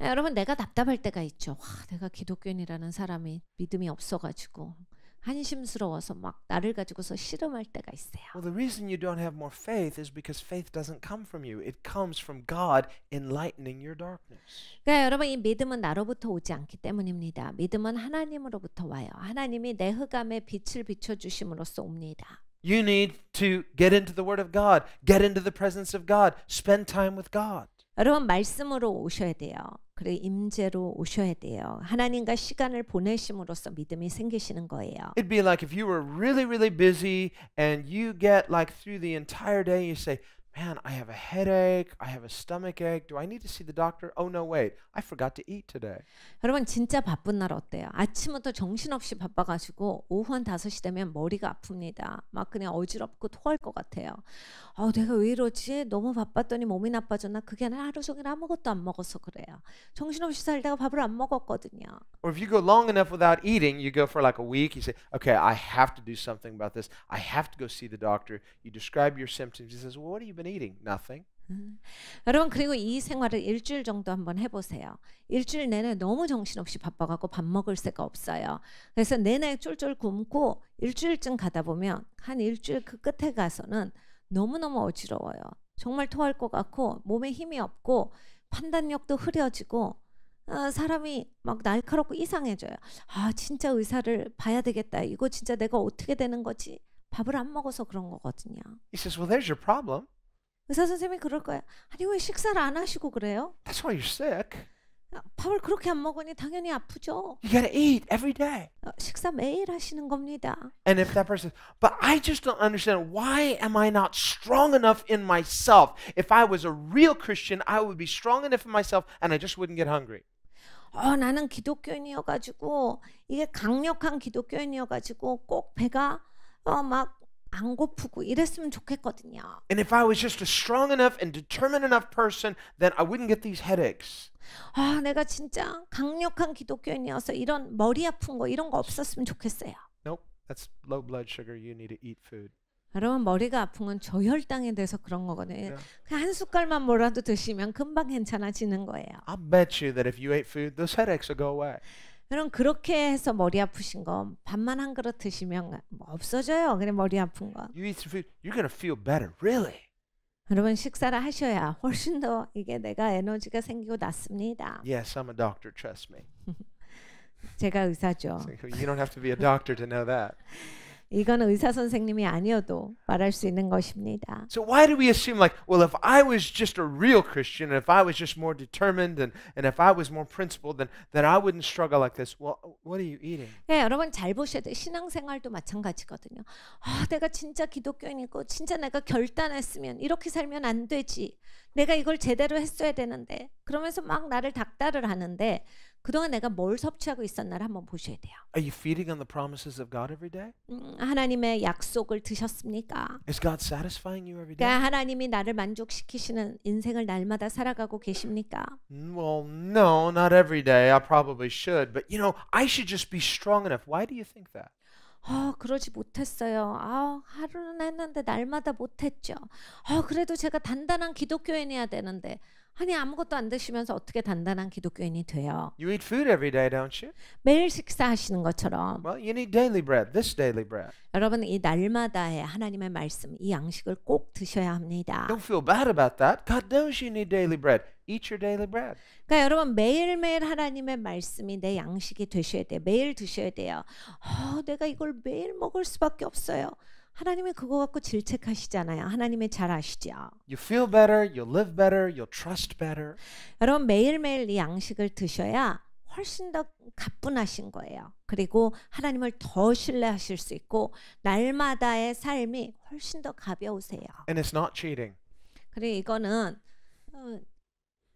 여러분 내가 답답할 때가 있죠. 와, 내가 기독교인이라는 사람이 믿음이 없어가지고
한심스러워서 막 나를 가지고서 실험할 때가 있어요. Well, the reason you don't have more faith is because faith doesn't come from you. It comes from God enlightening your darkness.
그러니까 여러분 이 믿음은 나로부터 오지 않기 때문입니다. 믿음은 하나님으로부터 와요. 하나님이 내 흑암에 빛을 비춰 주심으로써 옵니다.
You need to get into the word of
God. Get into the presence of God. Spend time with God. 여러분 말씀으로 오셔야 돼요. 그래 임재로 오셔야 돼요. 하나님과 시간을 보내심으로써 믿음이 생기시는 거예요.
It'd be like if you were really really busy and you get like through the entire day you say man, I have a headache, I have a stomach ache. Do I need to see the doctor? Oh no, wait. I forgot to eat today. 여러분 진짜 바쁜 날 어때요? 아침부터 정신없이 바빠
가지고 오후 한 5시 되면 머리가 아픕니다. 막 그냥 어지럽고 토할 것 같아요. 어, 내가 왜 이러지? 너무 바빴더니 몸이 나빠졌나? 그게 아니라 하루 종일 아무것도 안 먹어서 그래요. 정신없이 살다가 밥을 안 먹었거든요.
Or if you go long enough without eating, you go for like a week, you say, "Okay, I have to do something about this. I have to go see the doctor." You describe your symptoms. He says, "Well, what a v e you been eating? Nothing.
음. 여러분 그리고 이 생활을 일주일 정도 한번 해보세요. 일주일 내내 너무 정신없이 바빠갖고 밥 먹을 새가 없어요. 그래서 내내 쫄쫄 굶고 일주일쯤 가다 보면 한 일주일 그 끝에 가서는 너무너무 어지러워요. 정말 토할 것 같고 몸에 힘이 없고 판단력도 흐려지고 어, 사람이 막 날카롭고 이상해져요. 아 진짜 의사를 봐야 되겠다. 이거 진짜 내가 어떻게 되는 거지? 밥을 안 먹어서 그런 거거든요.
He says, well, there's your problem.
의사 선생님이 그럴 거야. 아니 왜 식사를 안 하시고 그래요? That's why you're sick. 밥을 그렇게 안 먹으니 당연히 아프죠.
You gotta eat every day. 식사 매일
하시는 겁니다.
And if that person, but I just don't understand why am I not strong enough in myself? If I was a real Christian, I would be strong enough in myself, and I just wouldn't get hungry. 어, 나는 기독교인이어가지고 이게 강력한 기독교인이어가지고 꼭 배가 어, 막안 고프고 이랬으면 좋겠거든요. And if I was just a strong enough and determined enough person, then I wouldn't get these headaches. 아,
내가 진짜 강력한 기독교인이어서 이런 머리 아픈 거 이런 거 없었으면 좋겠어요.
Nope, that's low blood sugar. You need to eat food.
여러분 머리가 아픈 건 저혈당에 대해서 그런 거거든요. Yeah. 한 숟갈만 뭐라도 드시면 금방 괜찮아지는 거예요. I
bet you that if you ate food, those headaches will go away.
그럼 그렇게 해서 머리 아프신 거 밥만 한 그릇 드시면 없어져요. 그래 머리 아픈 거.
You eat some food, you're gonna feel better, really.
여러분 식사를 하셔야 훨씬 더 이게 내가 에너지가 생기고 낫습니다.
Yes, I'm a doctor. Trust me.
제가 의사죠. So
you don't have to be a doctor to know that.
이건 의사 선생님이 아니어도 말할 수 있는 것입니다. So
why do we assume like, well, if I was just a real Christian, and if I was just more determined, and and if I was more principled, then then I wouldn't struggle like this. Well, what are you eating?
네, 여러분 잘 보셔야 돼. 신앙생활도 마찬가지거든요. 아, 내가 진짜 기독교인이고 진짜 내가 결단했으면 이렇게 살면 안 되지. 내가 이걸 제대로 했어야 되는데 그러면서 막 나를 닥달을 하는데. 그동안 내가 뭘 섭취하고 있었나를 한번 보셔야 돼요.
Are you feeding on the promises of God every day?
음, 하나님의 약속을 드셨습니까?
Is God satisfying you every day? 그러니까
하나님이 나를 만족시키시는 인생을 날마다 살아가고 계십니까?
Well, no, not every day. I probably should, but you know, I should just be strong enough. Why do you think that?
어, 그러지 못했어요. 아, 하루는 했는데 날마다 못했죠. 어, 그래도 제가 단단한 기독교인이야 되는데. 아니 아무것도 안 드시면서 어떻게 단단한 기독교인이 돼요? You eat food every day, don't you? 매일 식사하시는 것처럼. Well, you need daily
bread. This daily bread.
여러분 이 날마다의 하나님의 말씀, 이 양식을 꼭 드셔야
합니다. Don't feel bad about that. God knows you need daily bread. Eat your daily bread. 그러니까 여러분
매일매일 하나님의 말씀이 내 양식이 되셔야 돼. 매일 드셔야 돼요. 어, 내가 이걸 매일 먹을 수밖에 없어요. 하나님은 그거 갖고 질책하시잖아요. 하나님은 잘 아시죠.
You feel better, you live better, you trust better. 여러분 매일매일 이
양식을 드셔야 훨씬 더 가뿐하신 거예요. 그리고 하나님을 더 신뢰하실 수 있고 날마다의 삶이 훨씬 더 가벼우세요.
And it's not cheating.
그리고 이거는 어,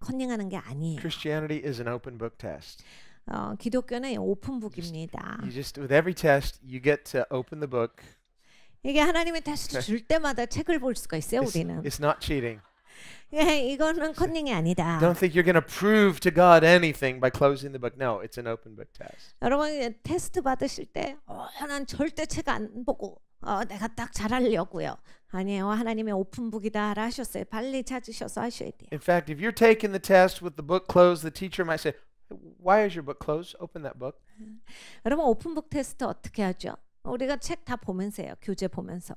컨닝하는 게
아니에요. Christianity is an open book test.
어, 기독교는 오픈북입니다.
You just with every test you get to open the book.
이게 하나님의 다시 줄 때마다 책을 볼 수가 있어요, 우리는.
It's not cheating.
예, 이거는 컨닝이 아니다. Don't
think you're going to prove to God anything by closing the book. No, it's an open book test.
여러분 테스트 받으실 때, 어, 난 절대 책 안 보고, 어, 내가 딱 잘하려고요. 아니에요, 하나님의 오픈북이다 하셨어요. 빨리 찾으셔서 하셔야 돼요.
In fact, if you're taking the test with the book closed, the teacher might say, "Why is your book closed? Open that book."
여러분 오픈북 테스트 어떻게 하죠? 우리가 책 다 보면서 해요. 교재 보면서.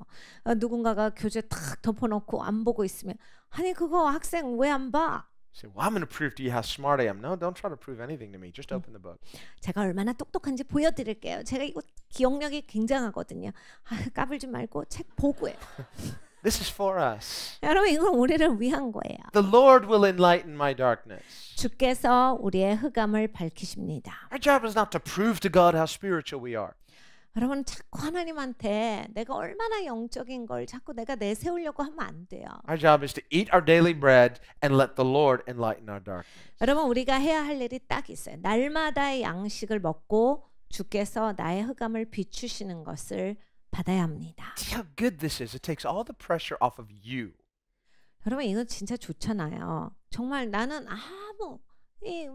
누군가가 교재 탁 덮어놓고 안 보고 있으면 아니 그거 학생 왜 안 봐?
Say, well, I'm going to prove to you how smart I am. No, don't try to prove anything to me. Just open the book. 제가 얼마나
똑똑한지 보여드릴게요. 제가 이거 기억력이 굉장하거든요. 아, 까불지 말고 책 보고 해요.
This is for us.
여러분 이건 우리를 위한 거예요.
The Lord will enlighten my darkness.
주께서 우리의 흑암을 밝히십니다.
Our job is not to prove to God how spiritual we are.
여러분 자꾸 하나님한테 내가 얼마나 영적인 걸 자꾸 내가 내세우려고 하면 안
돼요. Our job is to eat our daily bread and let the Lord enlighten our darkness.
여러분 우리가 해야 할 일이 딱 있어요. 날마다의 양식을 먹고 주께서 나의 흑암을
비추시는 것을 받아야 합니다. See how good this is. It takes all the pressure off of you.
여러분 이거 진짜 좋잖아요. 정말 나는 아무 이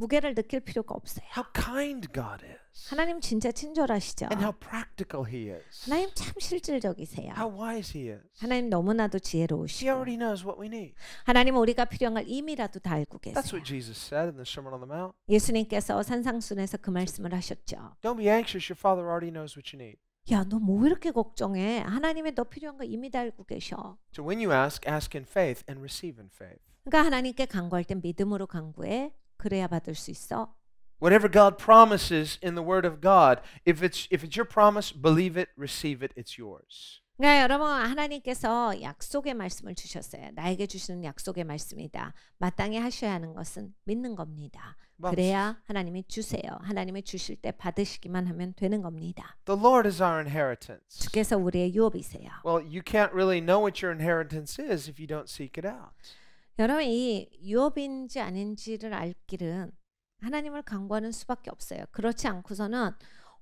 무게를 느낄 필요가 없어요. How kind God is. 하나님 진짜 친절하시죠. And how
practical He is. 하나님
참 실질적이세요. How wise He is. 하나님 너무나도 지혜로우시고.
He already knows what we need.
하나님은 우리가 필요한 걸 이미라도 다 알고 계세요. That's what
Jesus said in the Sermon on the Mount.
예수님께서 산상순에서 그 말씀을 하셨죠.
Don't be anxious. Your Father already knows what you need.
야, 너뭐 이렇게 걱정해? 하나님의 너 필요한 거 이미 다 알고 계셔.
So when you ask, ask in faith and receive in faith.
그러니까 하나님께 간구할 땐 믿음으로 간구해 그래야 받을 수 있어.
Whatever God promises in the Word of God, if it's if it's your promise, believe it, receive it, it's yours.
네 여러분 하나님께서 약속의 말씀을 주셨어요. 나에게 주시는 약속의 말씀이다. 마땅히 하셔야 하는 것은 믿는 겁니다. 그래야 하나님이 주세요. 하나님이 주실 때 받으시기만 하면 되는 겁니다.
The Lord is our inheritance.
주께서 우리의
유업이세요. Well, you can't really know what your inheritance is if you don't seek it out.
여러분 이 유업인지 아닌지를 알 길은 하나님을 강구하는 수밖에 없어요. 그렇지 않고서는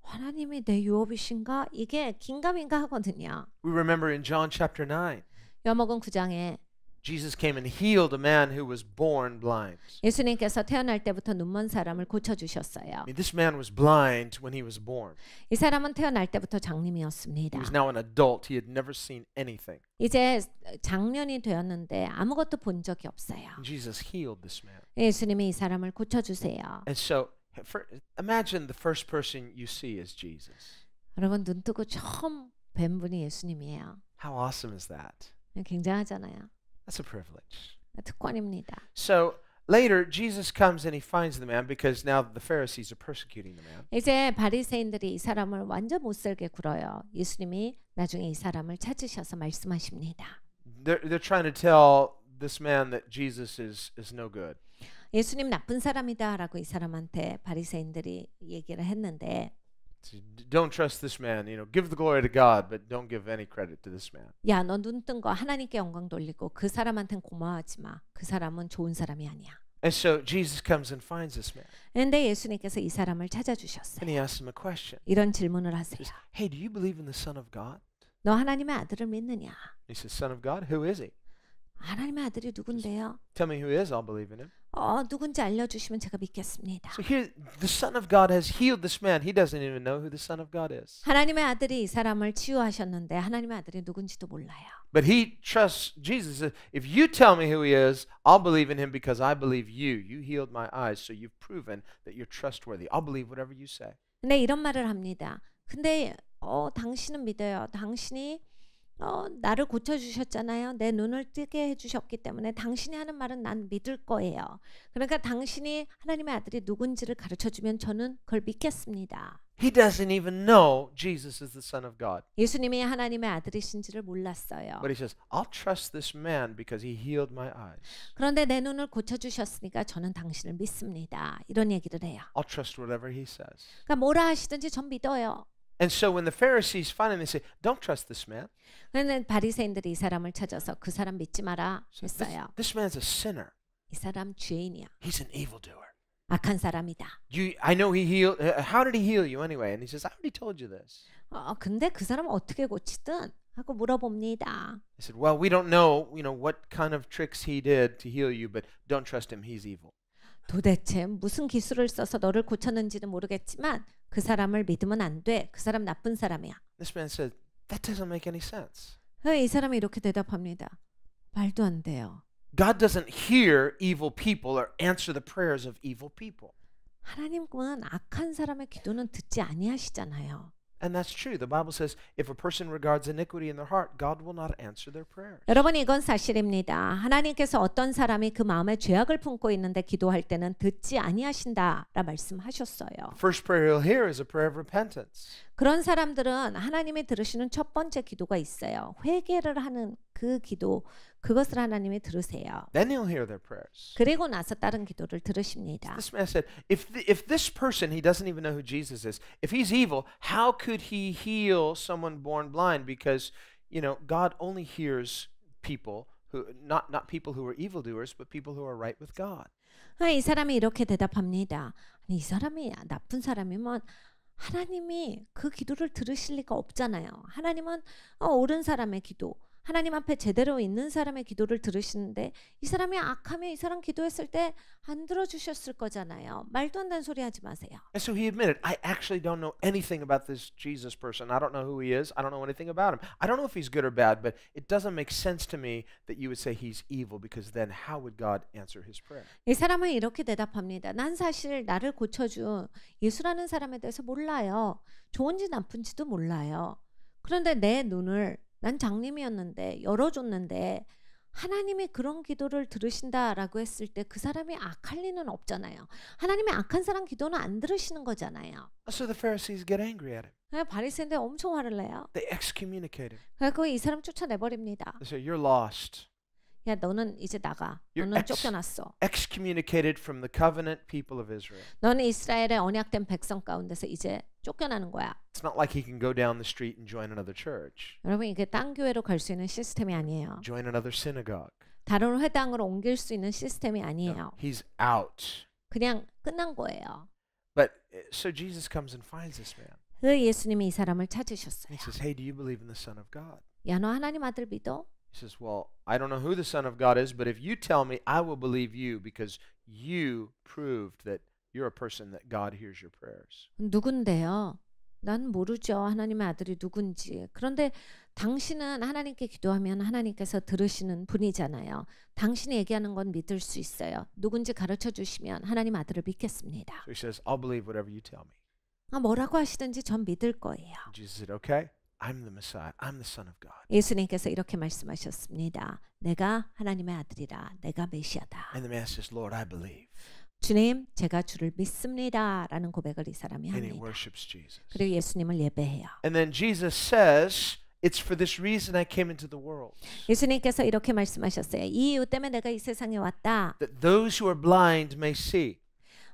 하나님이 내 유업이신가 이게 긴가민가 하거든요.
We remember in John chapter 9. 여먹은 9장에 Jesus came and healed a man who was born blind.
예수님께서 태어날 때부터 눈먼 사람을 고쳐 주셨어요.
This man was blind when he was born.
이 사람은 태어날 때부터 장님이었습니다. He was
now an adult. He had never seen anything.
이제 장년이 되었는데 아무것도 본 적이 없어요.
Jesus healed this man.
예수님이 이 사람을 고쳐 주세요.
And so for, imagine the first person you see is Jesus.
여러분 눈 뜨고 처음 뵌 분이 예수님이에요.
How awesome is that?
굉장하잖아요.
That's a privilege.
특권입니다.
So later Jesus comes and he finds the man because now the Pharisees are persecuting the man. 이제
바리새인들이 이 사람을 완전 못살게 굴어요. 예수님이 나중에 이 사람을 찾으셔서 말씀하십니다.
They're, they're trying to tell this man that Jesus is is no good.
예수님 나쁜 사람이다라고 이 사람한테 바리새인들이 얘기를 했는데
don't trust this man. You know, give the glory to God, but don't give any credit to this man.
야, 너눈거 하나님께 영광 돌리고 그 사람한텐 고마워하지 마. 그 사람은 좋은 사람이 아니야.
And so Jesus comes and finds this man.
근데 예수님께서 이 사람을 찾아주셨어요. And he asks him a question. 이런 질문을 하세요. Says, hey, do you believe in the Son of God? 너 하나님의 아들을 믿느냐?
He says, Son of God, who is he?
하나님의 아들이 누군데요?
Tell me who is. I'll believe in him.
어, 누군지 알려주시면 제가 믿겠습니다. So
here, the Son of God has healed this man. He doesn't even know who the Son of God is.
하나님의 아들이 이 사람을 치유하셨는데 하나님의 아들이 누군지도 몰라요.
But he trusts Jesus. If you tell me who he is, I'll believe in him because I believe you. You healed my eyes, so you've proven that you're trustworthy. I'll believe whatever you say.
네 이런 말을 합니다. 근데 어, 당신은 믿어요. 당신이 어, 나를 고쳐주셨잖아요. 내 눈을 뜨게 해주셨기 때문에 당신이 하는 말은 난 믿을 거예요. 그러니까 당신이 하나님의 아들이 누군지를 가르쳐주면 저는 그걸 믿겠습니다.
He doesn't even know Jesus is the Son of God.
예수님이 하나님의 아들이신지를 몰랐어요. But
he says, "I'll trust this man because he healed my eyes."
그런데 내 눈을 고쳐 주셨으니까 저는 당신을 믿습니다. 이런 얘기를 해요.
I'll trust whatever he says.
그러니까 뭐라 하시든지 전 믿어요.
And so when the Pharisees find him, they say, "Don't trust this man."
그는 바리새인들이 이 사람을 찾아서 그 사람
믿지 마라 했어요. This, this man's a sinner.
이 사람 죄인이야.
He's an evildoer.
악한 사람이다.
You, I know he healed. Uh, how did he heal you anyway? And he says, "I already told you this."
어, 근데 그 사람 어떻게 고치든 하고 물어봅니다.
They said, "Well, we don't know, you know, what kind of tricks he did to heal you, but don't trust him. He's evil."
도대체 무슨 기술을 써서 너를 고쳤는지는 모르겠지만 그 사람을 믿으면 안 돼. 그 사람 나쁜 사람이야.
This man said, that doesn't make any sense.
이 사람이 이렇게 대답합니다. 말도 안
돼요. God doesn't hear evil people or answer the prayers of evil people.
하나님은 악한 사람의 기도는 듣지 아니하시잖아요.
And that's true. The Bible says if a person regards iniquity in their heart, God will not answer their prayer. 여러분 이건
사실입니다. 하나님께서 어떤 사람이 그 마음에 죄악을 품고 있는데 기도할 때는 듣지 아니하신다라 말씀하셨어요.
First prayer he'll hear is a prayer of repentance.
그런 사람들은 하나님이 들으시는 첫 번째 기도가 있어요. 회개를 하는 그 기도 그것을 하나님이 들으세요.
Then he'll hear their prayers.
그리고 나서 다른 기도를 들으십니다. This
man said, if the, if this person he doesn't even know who Jesus is, if he's evil, how could he heal someone born blind? Because you know God only hears people who not not people who are evildoers, but people who are right with God.
이 사람이 이렇게 대답합니다. 아니 이 사람이 나쁜 사람이면 하나님이 그 기도를 들으실 리가 없잖아요. 하나님은 어, 옳은 사람의 기도, 하나님 앞에 제대로 있는 사람의 기도를 들으시는데 이 사람이 악하며 이 사람 기도했을 때 안 들어주셨을 거잖아요. 말도 안 되는 소리 하지 마세요.
And so he admitted, I actually don't know anything about this Jesus person. I don't know who he is. I don't know anything about him. I don't know if he's good or bad, but it doesn't make sense to me that you would say he's evil because then how would God answer his prayer?
이 사람은 이렇게 대답합니다. 난 사실 나를 고쳐준 예수라는 사람에 대해서 몰라요. 좋은지 나쁜지도 몰라요. 그런데 내 눈을 난 장님이었는데 열어줬는데 하나님이 그런 기도를 들으신다라고 했을 때 그 사람이 악할 리는 없잖아요. 하나님이 악한 사람 기도는 안 들으시는 거잖아요. So the Pharisees get angry at him. 네, 바리새인들 엄청 화를 내요.
They excommunicate him.
그래서 그 이 사람 쫓아내버립니다.
They say you're lost.
야 너는 이제 나가. You're 너는 쫓겨났어.
Excommunicated from the covenant people of Israel.
너는 이스라엘의 언약된 백성 가운데서 이제 쫓겨나는 거야.
It's not like he can go down the street and join another church.
여러분 이게 딴 교회로 갈 수 있는 시스템이 아니에요.
Join another synagogue.
다른 회당으로 옮길 수 있는 시스템이 아니에요.
No, he's out.
그냥 끝난 거예요.
But so Jesus comes and finds this man.
그 예수님이 이 사람을 찾으셨어요.
He says, "Hey, do you believe in the Son of God?"
야너 하나님 아들 믿어?
He says, Well, I don't know who the Son of God is, but if you tell me, I will believe you because you proved that you're a person that God hears your prayers.
누군데요? 난 모르죠. 하나님의 아들이 누군지. 그런데 당신은 하나님께 기도하면 하나님께서 들으시는 분이잖아요. 당신이 얘기하는 건 믿을 수 있어요. 누군지 가르쳐 주시면 하나님 아들을 믿겠습니다.
So he says, I'll believe whatever you tell me.
아, 뭐라고 하시든지 전 믿을 거예요.
Jesus said, okay. I'm the Messiah. I'm the Son of God.
예수님께서 이렇게 말씀하셨습니다. 내가 하나님의 아들이라. 내가 메시아다.
And the man says, Lord, I believe.
주님, 제가 주를 믿습니다라는 고백을 이 사람이 And he 합니다.
worships Jesus.
그리고 예수님을
예배해요. And then Jesus says, It's for this reason I came into the world.
예수님께서 이렇게
말씀하셨어요. 이 이유
때문에 내가 이 세상에 왔다.
That those who are blind may see.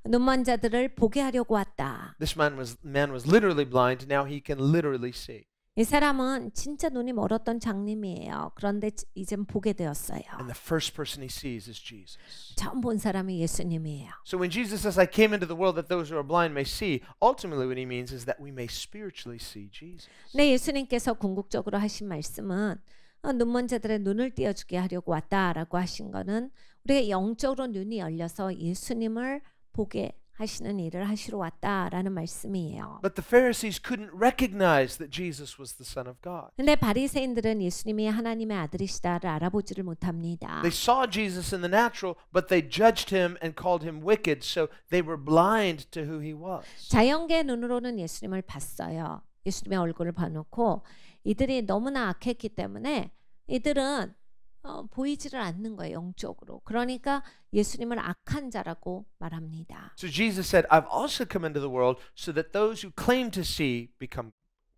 눈먼 자들을 보게 하려고 왔다.
This man was man was literally blind. Now he can literally see.
이 사람은 진짜 눈이 멀었던 장님이에요. 그런데 이젠 보게 되었어요.
And the first person he sees is Jesus.
처음 본 사람이 예수님이에요.
So when Jesus says I came into the world that those who are blind may see, ultimately what he means is that we may spiritually see Jesus.
네, 예수님께서 궁극적으로 하신 말씀은 눈먼 자들의 눈을 띄어주게 하려고 왔다라고 하신 거는 우리의 영적으로 눈이 열려서 예수님을 보게 하시는 일을 하시러 왔다라는 말씀이에요.
But the Pharisees couldn't recognize that Jesus was the son of God.
근데 바리새인들은 예수님이 하나님의 아들이시다를 알아보지를
못합니다. They saw Jesus in the natural, but they judged him and called him wicked, so they were blind to who he was.
자연계 눈으로는 예수님을 봤어요. 예수님의 얼굴을 봐놓고 이들이 너무나 악했기 때문에 이들은 어, 보이지를 않는 거예요 영적으로. 그러니까 예수님을 악한 자라고 말합니다.
So Jesus said, "I've also come into the world so that those who claim to see become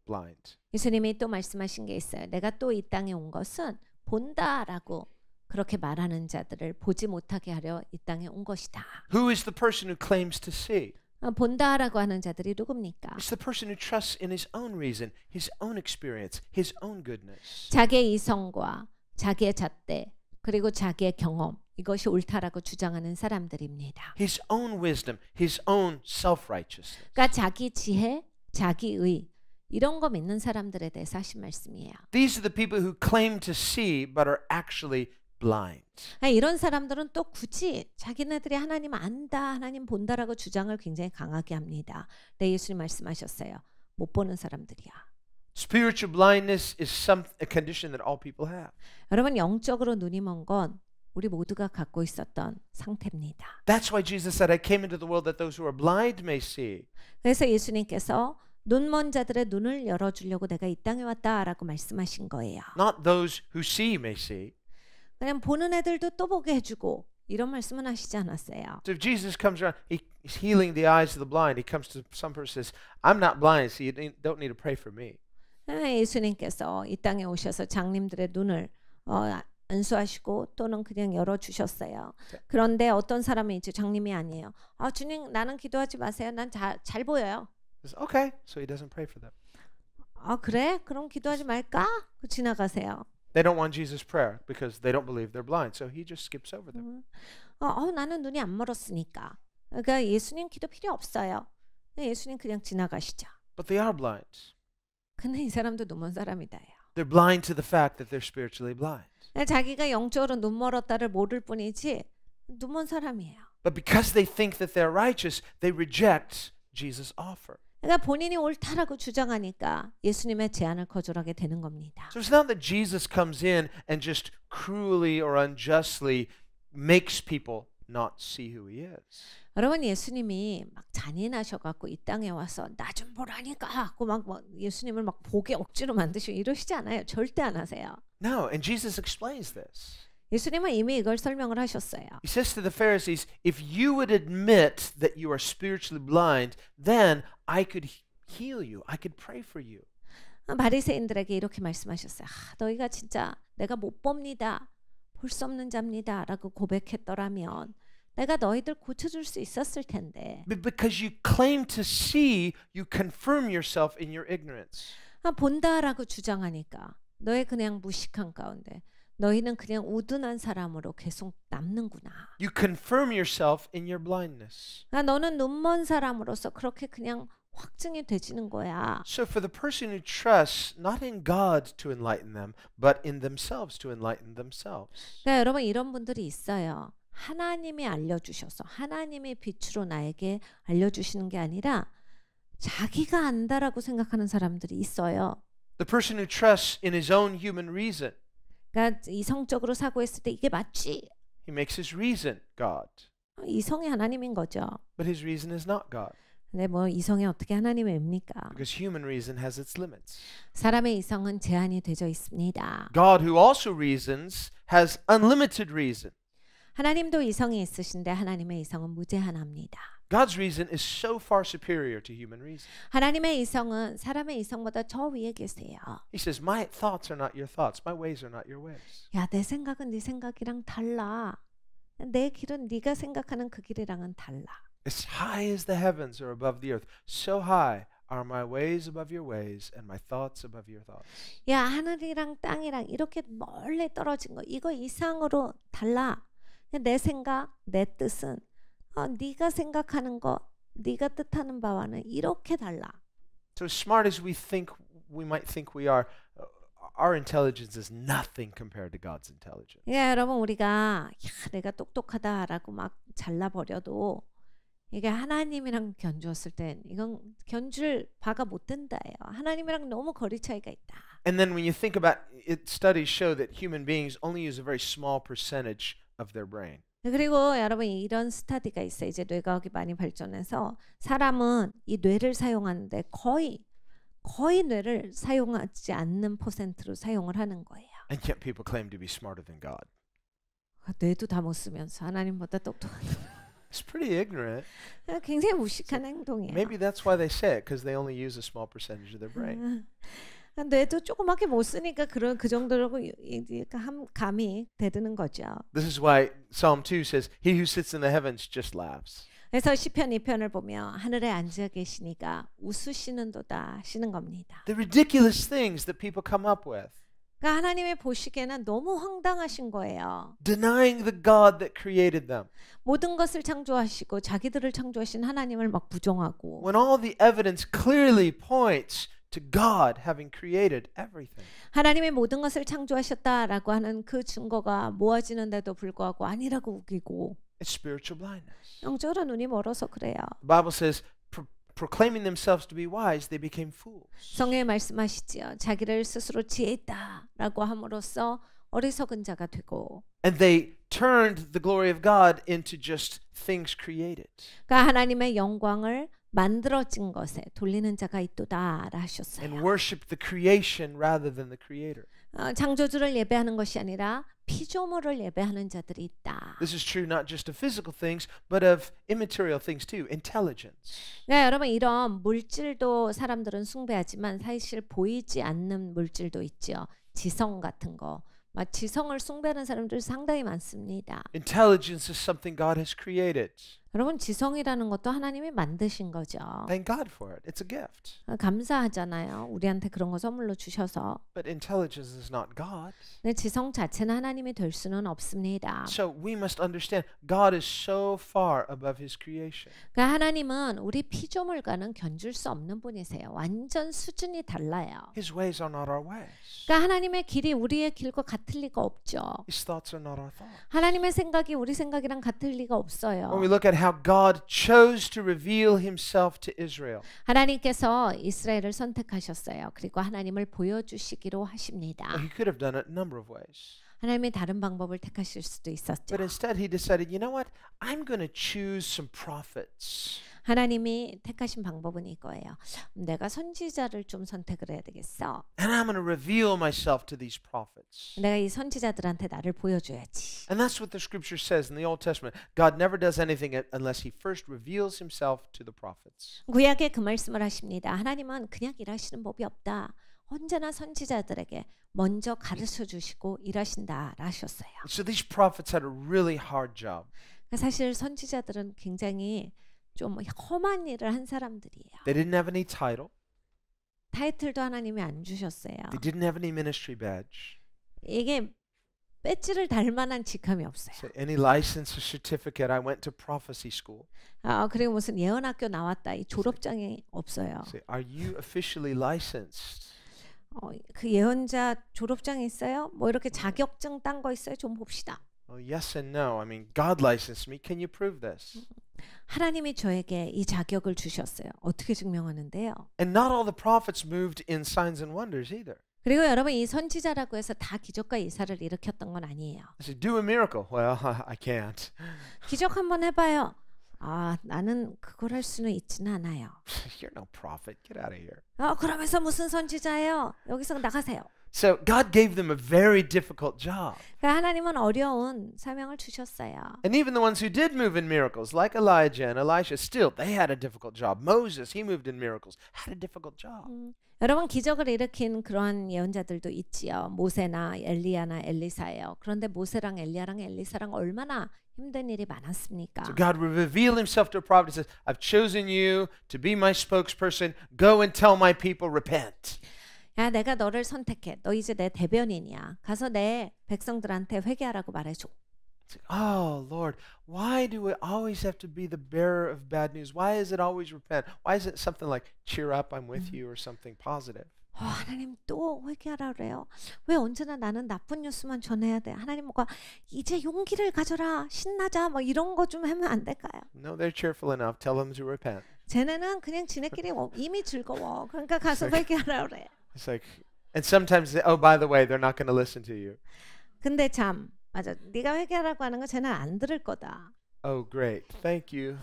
blind."
예수님이 또 말씀하신 게 있어요. 내가 또 이 땅에 온 것은 본다라고 그렇게 말하는 자들을 보지 못하게 하려 이 땅에 온 것이다.
Who is the person who
claims to see? 본다라고 하는 자들이 누굽니까?
It's the person who trusts in his own reason, his own experience, his own goodness.
자기 이성과 자기의 잣대 그리고 자기의 경험 이것이 옳다라고 주장하는 사람들입니다.
His own wisdom, his own self-righteousness.
그러니까 자기 지혜, 자기 의 이런 거 믿는 사람들에 대해서 하신 말씀이에요.
These are the people who claim to see but are actually blind.
그러니까 이런 사람들은 또 굳이 자기네들이 하나님 안다, 하나님 본다라고 주장을 굉장히 강하게 합니다. 네, 예수님 말씀하셨어요. 못 보는 사람들이야.
Spiritual blindness is some a condition that all people have.
여러분 영적으로 눈이 먼 건 우리 모두가 갖고 있었던 상태입니다.
That's why Jesus said, "I came into the world that those who are blind may see."
그래서 예수님께서 눈먼 자들의 눈을 열어 주려고 내가 이 땅에 왔다라고 말씀하신
거예요. Not those who see may see.
그냥 보는 애들도 또 보게 해주고
이런 말씀은 하시지 않았어요. So if Jesus comes around, he's healing the eyes of the blind. He comes to some person says, "I'm not blind, so you don't need to pray for me."
아, 예수님께서 이 땅에 오셔서 장님들의 눈을 어, 안수하시고 또는 그냥 열어주셨어요. 그런데 어떤 사람이 이제 장님이 아니에요. 아 주님 나는 기도하지 마세요. 난잘 보여요. Okay,
so he doesn't pray for them.
아 그래? 그럼 기도하지 말까? 그 지나가세요.
They don't want Jesus' prayer because they don't believe they're blind, so he just skips over them. 음.
어, 어 나는 눈이 안 멀었으니까. 그러니까 예수님 기도 필요 없어요. 예수님 그냥 지나가시죠.
But they are blind.
근데 이 사람도 눈먼 사람이다요.
They're blind to the fact that they're spiritually blind.
자기가 영적으로 눈 멀었다를 모를 뿐이지 눈먼 사람이에요.
But because they think that they're righteous, they reject Jesus' offer.
그러니까 본인이 옳다라고 주장하니까 예수님의 제안을 거절하게 되는 겁니다.
So it's not that Jesus comes in and just cruelly or unjustly makes people not see who he is.
여러분 예수님이 막 잔인하셔갖고 이 땅에 와서 나 좀 보라니까 하고 막, 막 예수님을 막 보게 억지로 만드시고 이러시지 않아요. 절대 안 하세요.
No, and Jesus explains this.
예수님은 이미 이걸 설명을 하셨어요.
He says to the Pharisees, if you would admit that you are spiritually blind, then I could heal you. I could pray for you. 바리새인들에게
이렇게 말씀하셨어요. 아, 너희가 진짜 내가 못 봅니다. 볼 수 없는 자입니다라고 고백했더라면 내가 너희들 고쳐줄 수 있었을 텐데.
Because you claim to see, you confirm yourself in your ignorance.
아, 본다라고 주장하니까 너의 그냥 무식한 가운데 너희는 그냥 오둔한 사람으로 계속
남는구나. You confirm yourself in your blindness.
아, 너는 눈먼 사람으로서 그렇게 그냥 확증이 되지는 거야.
So for the person who trusts not in God to enlighten them, but in themselves to enlighten themselves.
그러니까 여러분 이런 분들이 있어요.
하나님이 알려주셔서 하나님의 빛으로
나에게 알려주시는 게 아니라 자기가 안다라고 생각하는 사람들이 있어요.
The person who trusts in his own human reason.
그러니까 이성적으로 사고했을 때 이게 맞지.
He makes his reason God.
이성이 하나님인 거죠.
But his reason is not God.
근데 뭐 이성이 어떻게 하나님의 입니까?
Because human reason has its limits.
사람의 이성은 제한이 되어 있습니다.
God who also reasons has unlimited reason.
하나님도 이성이 있으신데 하나님의 이성은 무제한합니다.
God's reason is so far superior to human reason.
하나님의 이성은 사람의 이성보다 저 위에 계세요.
He says, "My thoughts are not your thoughts. My ways are not your ways."
야, 내 생각은 네 생각이랑 달라. 내 길은 네가 생각하는 그 길이랑은 달라.
As high as the heavens are above the earth, so high are my ways above your ways and my thoughts above your thoughts.
야, 하늘이랑 땅이랑 이렇게 멀리 떨어진 거 이거 이상으로 달라. 내 생각,
내 뜻은
어, 네가 생각하는 거, 네가 뜻하는 바와는 이렇게 달라.
So smart as we think we might think we are, our intelligence is nothing compared to God's intelligence. 예,
여러분 우리가 야, 내가 똑똑하다라고 막 잘라 버려도 이게 하나님이랑 견주었을 땐 이건 견줄 바가 못 된다예요. 하나님이랑 너무 거리 차이가 있다.
And then when you think about it, studies show that human beings only use a very small percentage of their brain.
그리고 여러분 이런 스타디가 있어요. 이제 뇌과학이 많이 발전해서 사람은 이 뇌를 사용하는데 거의 거의 뇌를 사용하지 않는 퍼센트로 사용을 하는 거예요.
And yet people claim to be smarter than God.
뇌도 다 못 쓰면서 하나님보다 똑똑한.
It's pretty ignorant.
굉장히 무식한 행동이에요. Maybe
that's why they say it because they only use a small percentage of their brain.
뇌도 조그맣게 못 쓰니까 그런 그 정도로 감, 감이 대드는 거죠.
This is why Psalm 2 says, "He who sits in the heavens just laughs."
그래서 시편 2편을 보면 하늘에 앉아 계시니가 웃으시는도다 하시는 겁니다.
The ridiculous things that people come up with.
그러니까 하나님의 보시기에는 너무 황당하신 거예요.
Denying the God that created them.
모든 것을 창조하시고 자기들을 창조하신
하나님을 막 부정하고. When all the evidence clearly points to God having created everything.
하나님의 모든 것을 창조하셨다라고 하는 그 증거가 모아지는데도 불구하고 아니라고 우기고
It's spiritual blindness.
영적으로 눈이 멀어서 그래요.
The Bible says proclaiming themselves to be wise they became fools.
성경에 말씀하시지요. 자기를 스스로 지혜다라고 함으로써 어리석은 자가 되고
And they turned the glory of God into just things created.
그러니까 하나님의 영광을 만들어진 것에 돌리는 자가 있도다 하셨어요.
And worship the creation rather than the creator.
어, 창조주를 예배하는 것이 아니라 피조물을 예배하는 자들이 있다.
This is true not just of physical things, but of immaterial things too, intelligence.
네, 여러분 이런 물질도 사람들은 숭배하지만 사실 보이지 않는 물질도 있죠. 지성 같은 거. 지성을 숭배하는 사람들 상당히 많습니다.
Intelligence is something God has created.
여러분 지성이라는 것도 하나님이 만드신 거죠. Thank God for it. It's a gift. 감사하잖아요. 우리한테 그런 거 선물로 주셔서.
But intelligence is not God.
네, 지성 자체는 하나님이 될 수는 없습니다. So
we must understand God is so far above his creation.
그러니까 하나님은 우리 피조물과는 견줄 수 없는 분이세요. 완전 수준이 달라요.
His ways are not our ways.
그러니까 하나님의 길이 우리의 길과 같을 리가 없죠.
His thoughts are not our thoughts.
하나님의 생각이 우리 생각이랑 같을 리가 없어요. When we
look at how God chose to reveal himself to Israel.
하나님께서 이스라엘을 선택하셨어요. 그리고 하나님을 보여주시기로 하십니다.
He could have done it a number of ways.
하나님의 다른 방법을
택하실 수도 있었죠. But instead he decided, you know what? I'm going to choose some prophets.
하나님이 택하신 방법은 이거예요.
내가 선지자를 좀 선택을 해야 되겠어. And I'm going to reveal myself to these prophets.
내가 이 선지자들한테 나를 보여줘야지.
And that's what the scripture says in the Old Testament. God never does anything unless he first reveals himself to the prophets.
구약에 그 말씀을 하십니다. 하나님은 그냥 일하시는 법이 없다. 언제나 선지자들에게 먼저 가르쳐 주시고 일하신다 하셨어요.
So these prophets had a really hard job.
사실 선지자들은 굉장히 좀 험한 일을 한 사람들이에요.
They didn't have any title.
타이틀도 하나님이 안
주셨어요. They didn't have any ministry badge.
이게 배지를 달 만한 직함이 없어요. So
any license or certificate, I went to prophecy school.
아 그리고 무슨 예언 학교 나왔다 이 졸업장이 없어요.
So are you officially licensed?
어, 그 예언자 졸업장 있어요? 뭐 이렇게 자격증 딴 거 있어요? 좀 봅시다.
Well, yes and no. I mean, God licensed me. Can you prove this?
하나님이 저에게 이 자격을 주셨어요. 어떻게 증명하는데요?
And not all the prophets moved in signs and wonders either.
그리고 여러분 이 선지자라고 해서 다 기적과 이사를 일으켰던 건 아니에요.
Said, Do a miracle. Well, I can't.
기적 한번 해봐요.
아, 나는 그걸 할 수는 있지는 않아요. You're no prophet. Get out of here.
어, 그러면서 무슨 선지자예요? 여기서 나가세요.
So God gave them a very difficult job.
그러니까 하나님은 어려운 사명을 주셨어요.
And even the ones who did move in miracles, like Elijah and Elisha, still they had a difficult job. Moses, he moved in miracles, had a difficult job. 음,
여러분 기적을 일으킨 그런 예언자들도 있지요. 모세나 엘리야나 엘리사예요. 그런데 모세랑 엘리야랑 엘리사랑 얼마나 힘든 일이 많았습니까? So
God would reveal Himself to a prophet and says, "I've chosen you to be my spokesperson. Go and tell my people repent."
야, 내가 너를 선택해. 너 이제 내 대변인이야. 가서 내 백성들한테 회개하라고 말해줘.
Oh Lord, why do we always have to be the bearer of bad news? Why is it always repent? Why is it something like cheer up, I'm with you, or something positive? 어,
하나님 또 회개하라 그래요. 왜 언제나 나는 나쁜 뉴스만 전해야 돼? 하나님 뭐가 이제 용기를 가져라, 신나자, 뭐 이런 거 좀 하면 안 될까요?
No, they're cheerful enough. Tell them to repent.
쟤네는 그냥 지네끼리 이미 즐거워. 그러니까 가서 회개하라 그래.
It's like, and sometimes, they, oh, by the way, they're not going to listen to you.
근데 참 맞아. 네가 회개하라고 하는 거 쟤는 안 들을 거다.
Oh, great. Thank you.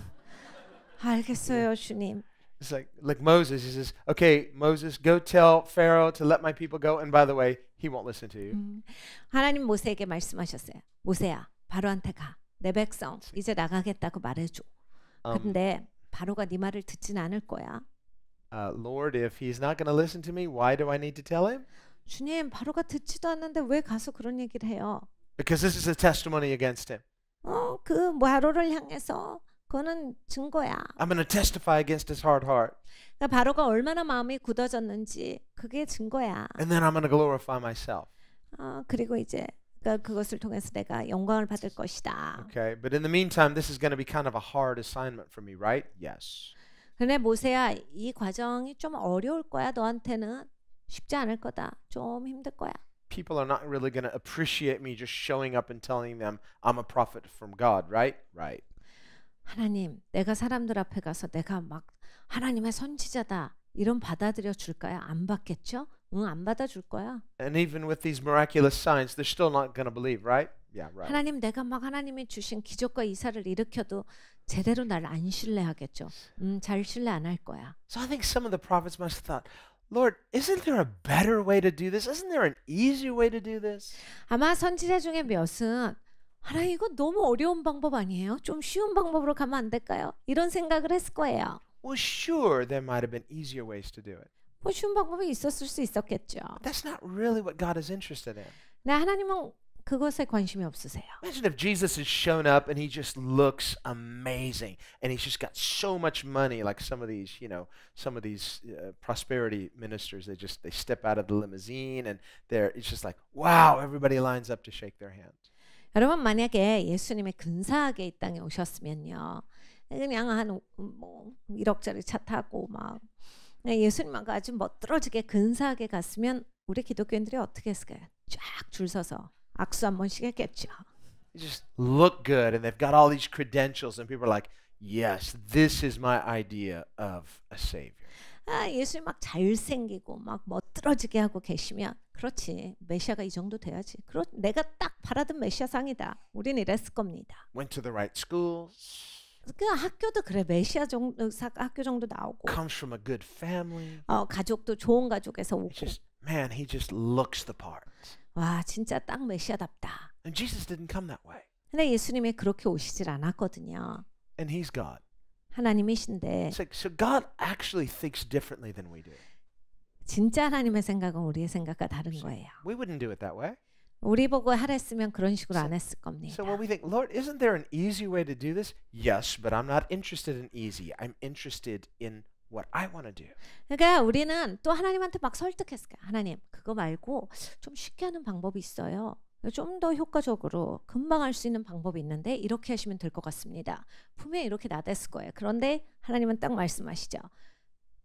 알겠어요, 주님.
It's like like Moses. He says, "Okay, Moses, go tell Pharaoh to let my people go." And by the way, he won't listen to you.
하나님 모세에게 말씀하셨어요. 모세야, 바로한테 가. 내 백성 이제 나가겠다고 말해줘. 그런데 um. 바로가 네 말을 듣진 않을 거야
uh, Lord, if he's not going to listen to me, why do I need to tell him?
주님, 바로가 듣지도 않는데 왜 가서 그런 얘기를 해요?
Because this is a testimony against him.
어, 그 바로를 향해서 그거는 증거야.
I'm going to testify against his hard heart.
그러니까 바로가 얼마나 마음이 굳어졌는지 그게 증거야.
And then I'm going to glorify myself.
어, 그리고 이제 그러니까 그것을 통해서 내가 영광을 받을 것이다.
Okay, but in the meantime, this is going to be kind of a hard assignment for me, right? Yes.
근데 모세야 이 과정이 좀 어려울 거야 너한테는 쉽지 않을 거다 좀 힘들 거야.
People are not really going to appreciate me just showing up and telling them I'm a prophet from God, right? Right.
하나님, 내가 사람들 앞에 가서 내가 막 하나님의 선지자다 이런 받아들여 줄까요? 안 받겠죠? 응, 안 받아줄 거야.
And even with these miraculous signs, they're still not going to believe, right? Yeah, right. 하나님
내가 막 하나님이 주신 기적과 이사를 일으켜도 제대로 날 안 신뢰하겠죠. 음, 잘 신뢰 안 할 거야.
So I think some of the prophets must have thought, Lord, isn't there a better way to do this? Isn't there an easy way to do this? 아마 선지자 중에 몇은
하나 이거 너무 어려운 방법 아니에요? 좀 쉬운 방법으로 가면 안 될까요? 이런 생각을 했을
거예요. Well, sure, there might have been easier ways to do it.
뭐 쉬운 방법이 있었을 수 있었겠죠.
But that's not really what God is interested in.
네, 하나님은 그것에 관심이 없으세요.
Imagine if Jesus has shown up and he just looks amazing and he's just got so much money like some of these, you know, some of these uh, prosperity ministers they just they step out of the limousine and they're it's just like wow, everybody lines up to shake their hands.
여러분 만약에 예수님의 근사하게 이 땅에 오셨으면요. 그냥 한 뭐 1억짜리 차 타고 막 예수님하고 아주 멋들어지게 근사하게 갔으면 우리 기독교인들이 어떻게 했을까요? 쫙 줄 서서 악수 한 번씩 했겠죠.
just look good and they've got all these credentials and people are like, "Yes, this is my idea of a savior." 아, 예수 막
잘생기고 막 멋들어지게 하고 계시면 그렇지. 메시아가 이 정도 돼야지. 그렇 내가 딱 바라던 메시아상이다. 우리는 이랬을 겁니다.
Went to the right schools. 그 학교도 그래
메시아 정도 학교 정도 나오고
comes from a good family.
어, 가족도 좋은 가족에서 오고
man, he just looks the part.
와, 진짜 딱 메시아답다. And Jesus didn't come that way. 근데 예수님이 그렇게 오시질 않았거든요. And he's God. 하나님이신데.
So, so God actually thinks differently than we do.
진짜 하나님의 생각은 우리의 생각과 다른 거예요.
We wouldn't do it that way.
우리 보고 하랬으면 그런 식으로 so, 안 했을
겁니다. So when we think, Lord, isn't there an easy way to do this? Yes, but I'm not interested in easy. I'm interested in what I want to do.
그러니까 우리는 또 하나님한테 막 설득했을까? 하나님, 그거 말고 좀 쉽게 하는 방법이 있어요. 좀 더 효과적으로 금방 할 수 있는 방법이 있는데 이렇게 하시면 될 것 같습니다. 분명히 이렇게 나댔을 거예요. 그런데 하나님은 딱 말씀하시죠.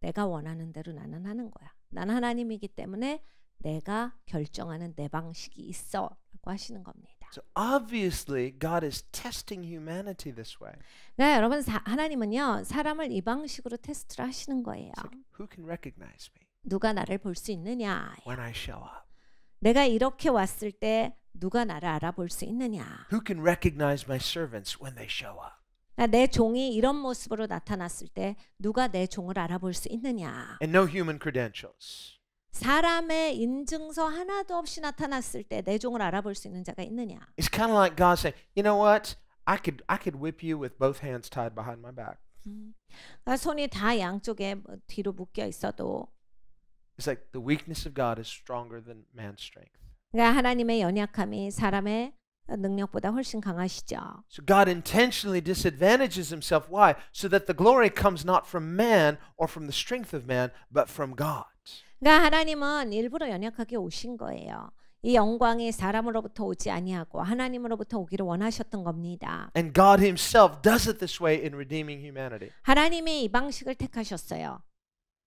내가 원하는 대로 나는 하는 거야. 난 하나님이기 때문에 내가 결정하는 내 방식이 있어라고 하시는 겁니다. So obviously
God is testing humanity this way.
네, 여러분 사, 하나님은요 사람을 이 방식으로 테스트를 하시는 거예요. Like,
who can recognize
me? 누가 나를 볼 수 있느냐?
When I show up.
내가 이렇게 왔을 때 누가 나를 알아볼 수 있느냐?
Who can recognize my servants when they show up?
내 종이 이런 모습으로 나타났을 때 누가 내 종을 알아볼 수 있느냐?
And no human credentials.
사람의 인증서 하나도 없이 나타났을 종을 알아볼 수 있는 자가 있느냐?
It's kind of like God saying, you know what? I could I could whip you with both hands tied behind my back.
손이 다 양쪽에 뒤로 묶여 있어도
It's like the weakness of God is stronger than man's strength.
그러니까 하나님의 연약함이 사람의 능력보다 훨씬 강하시죠. So
God intentionally disadvantages himself why? So that the glory comes not from man or from the strength of man but from God.
그러니까 하나님은 일부러 연약하게 오신 거예요. 이 영광이 사람으로부터 오지 아니하고 하나님으로부터 오기를 원하셨던 겁니다.
And God himself does it this way in redeeming humanity.
하나님이 이 방식을 택하셨어요.